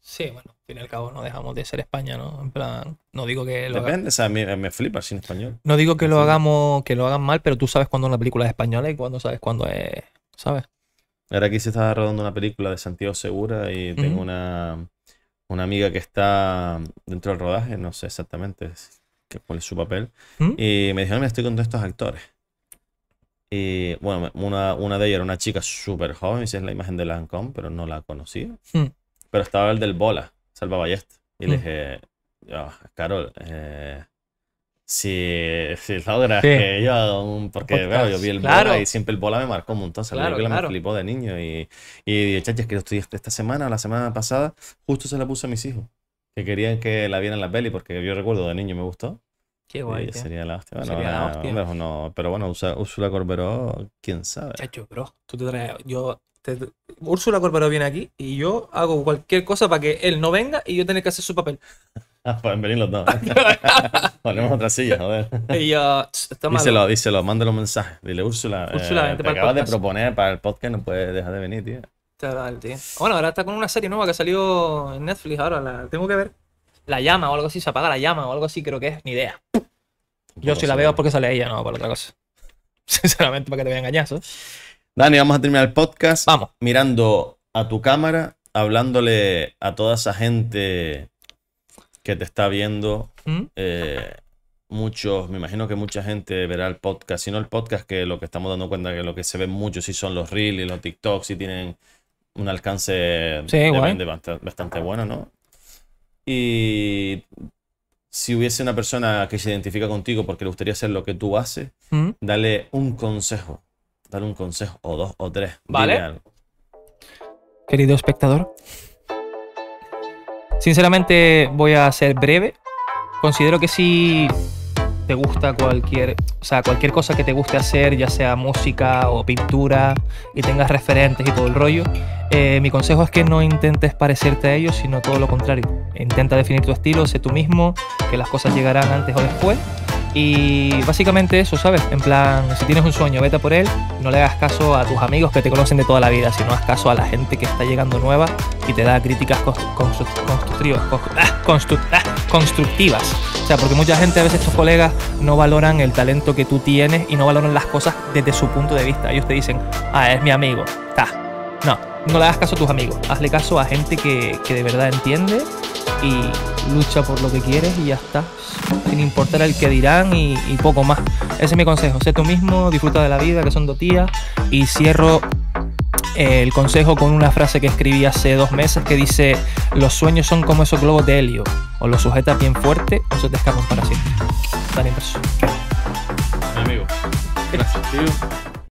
Sí, bueno, al fin y al cabo no dejamos de ser España, ¿no? En plan, no digo que lo Depende, o sea, me, eh, me flipa sin español. No digo que lo hagamos, que lo hagan mal, pero tú sabes cuándo una película es española y cuándo sabes cuándo es. ¿Sabes? Ahora aquí se estaba rodando una película de Santiago Segura y tengo una, una amiga que está dentro del rodaje, no sé exactamente qué es su papel, ¿Mm? y me dijeron, me estoy con todos estos actores. Y bueno, una, una de ellas era una chica súper joven, si es la imagen de Lancome, pero no la conocía. Hmm. Pero estaba el del Bola, Salva Ballesta. Y le hmm. dije, ah, Carol, eh, si, si logras que yo, un, porque yo vi el Bola y siempre el Bola me marcó un montón, claro, me flipó de niño. Y, y dije, chacha, que esta semana o la semana pasada, justo se la puse a mis hijos, que querían que la vieran la peli, porque yo recuerdo de niño me gustó sería la hostia. no, pero bueno, Úrsula Corberó, quién sabe. Chacho, bro, tú te Yo. Úrsula Corberó viene aquí y yo hago cualquier cosa para que él no venga y yo tenga que hacer su papel. Ah, pueden venir los dos. Ponemos otra silla, joder. Y, díselo, díselo, mándale un mensaje. Dile, Úrsula, Úrsula eh, te acabas de proponer para el podcast, no puedes dejar de venir, tío. Chaval, tío. Bueno, ahora está con una serie nueva que salió en Netflix, ahora la tengo que ver la llama o algo así, se apaga la llama o algo así, creo que es, ni idea. Yo si la veo es porque sale ella, no por otra cosa. Sinceramente, para que te vea engañazo. Dani, vamos a terminar el podcast. Vamos. Mirando a tu cámara, hablándole a toda esa gente que te está viendo. ¿Mm? Eh, muchos, me imagino que mucha gente verá el podcast. Si no el podcast, que lo que estamos dando cuenta que lo que se ve mucho si son los reels y los TikToks y tienen un alcance bastante bueno, ¿no? Y si hubiese una persona que se identifica contigo porque le gustaría hacer lo que tú haces, mm. dale un consejo. Dale un consejo, o dos, o tres. Vale. Querido espectador, sinceramente voy a ser breve. Considero que si te gusta cualquier, o sea, cualquier cosa que te guste hacer, ya sea música o pintura, y tengas referentes y todo el rollo, eh, mi consejo es que no intentes parecerte a ellos, sino todo lo contrario. Intenta definir tu estilo, sé tú mismo, que las cosas llegarán antes o después. Y básicamente eso, ¿sabes? En plan, si tienes un sueño, vete por él, no le hagas caso a tus amigos que te conocen de toda la vida, sino haz caso a la gente que está llegando nueva y te da críticas constructivas. Ah, ah, constructivas porque mucha gente, a veces estos colegas, no valoran el talento que tú tienes y no valoran las cosas desde su punto de vista. Ellos te dicen, ah, es mi amigo, está. No, no le hagas caso a tus amigos, hazle caso a gente que, de verdad entiende y lucha por lo que quieres y ya está, sin importar el que dirán y, poco más. Ese es mi consejo, sé tú mismo, disfruta de la vida, que son dos tías y cierro el consejo con una frase que escribí hace dos meses que dice, los sueños son como esos globos de helio, o los sujetas bien fuerte o se te escapan para siempre. Amigo, gracias,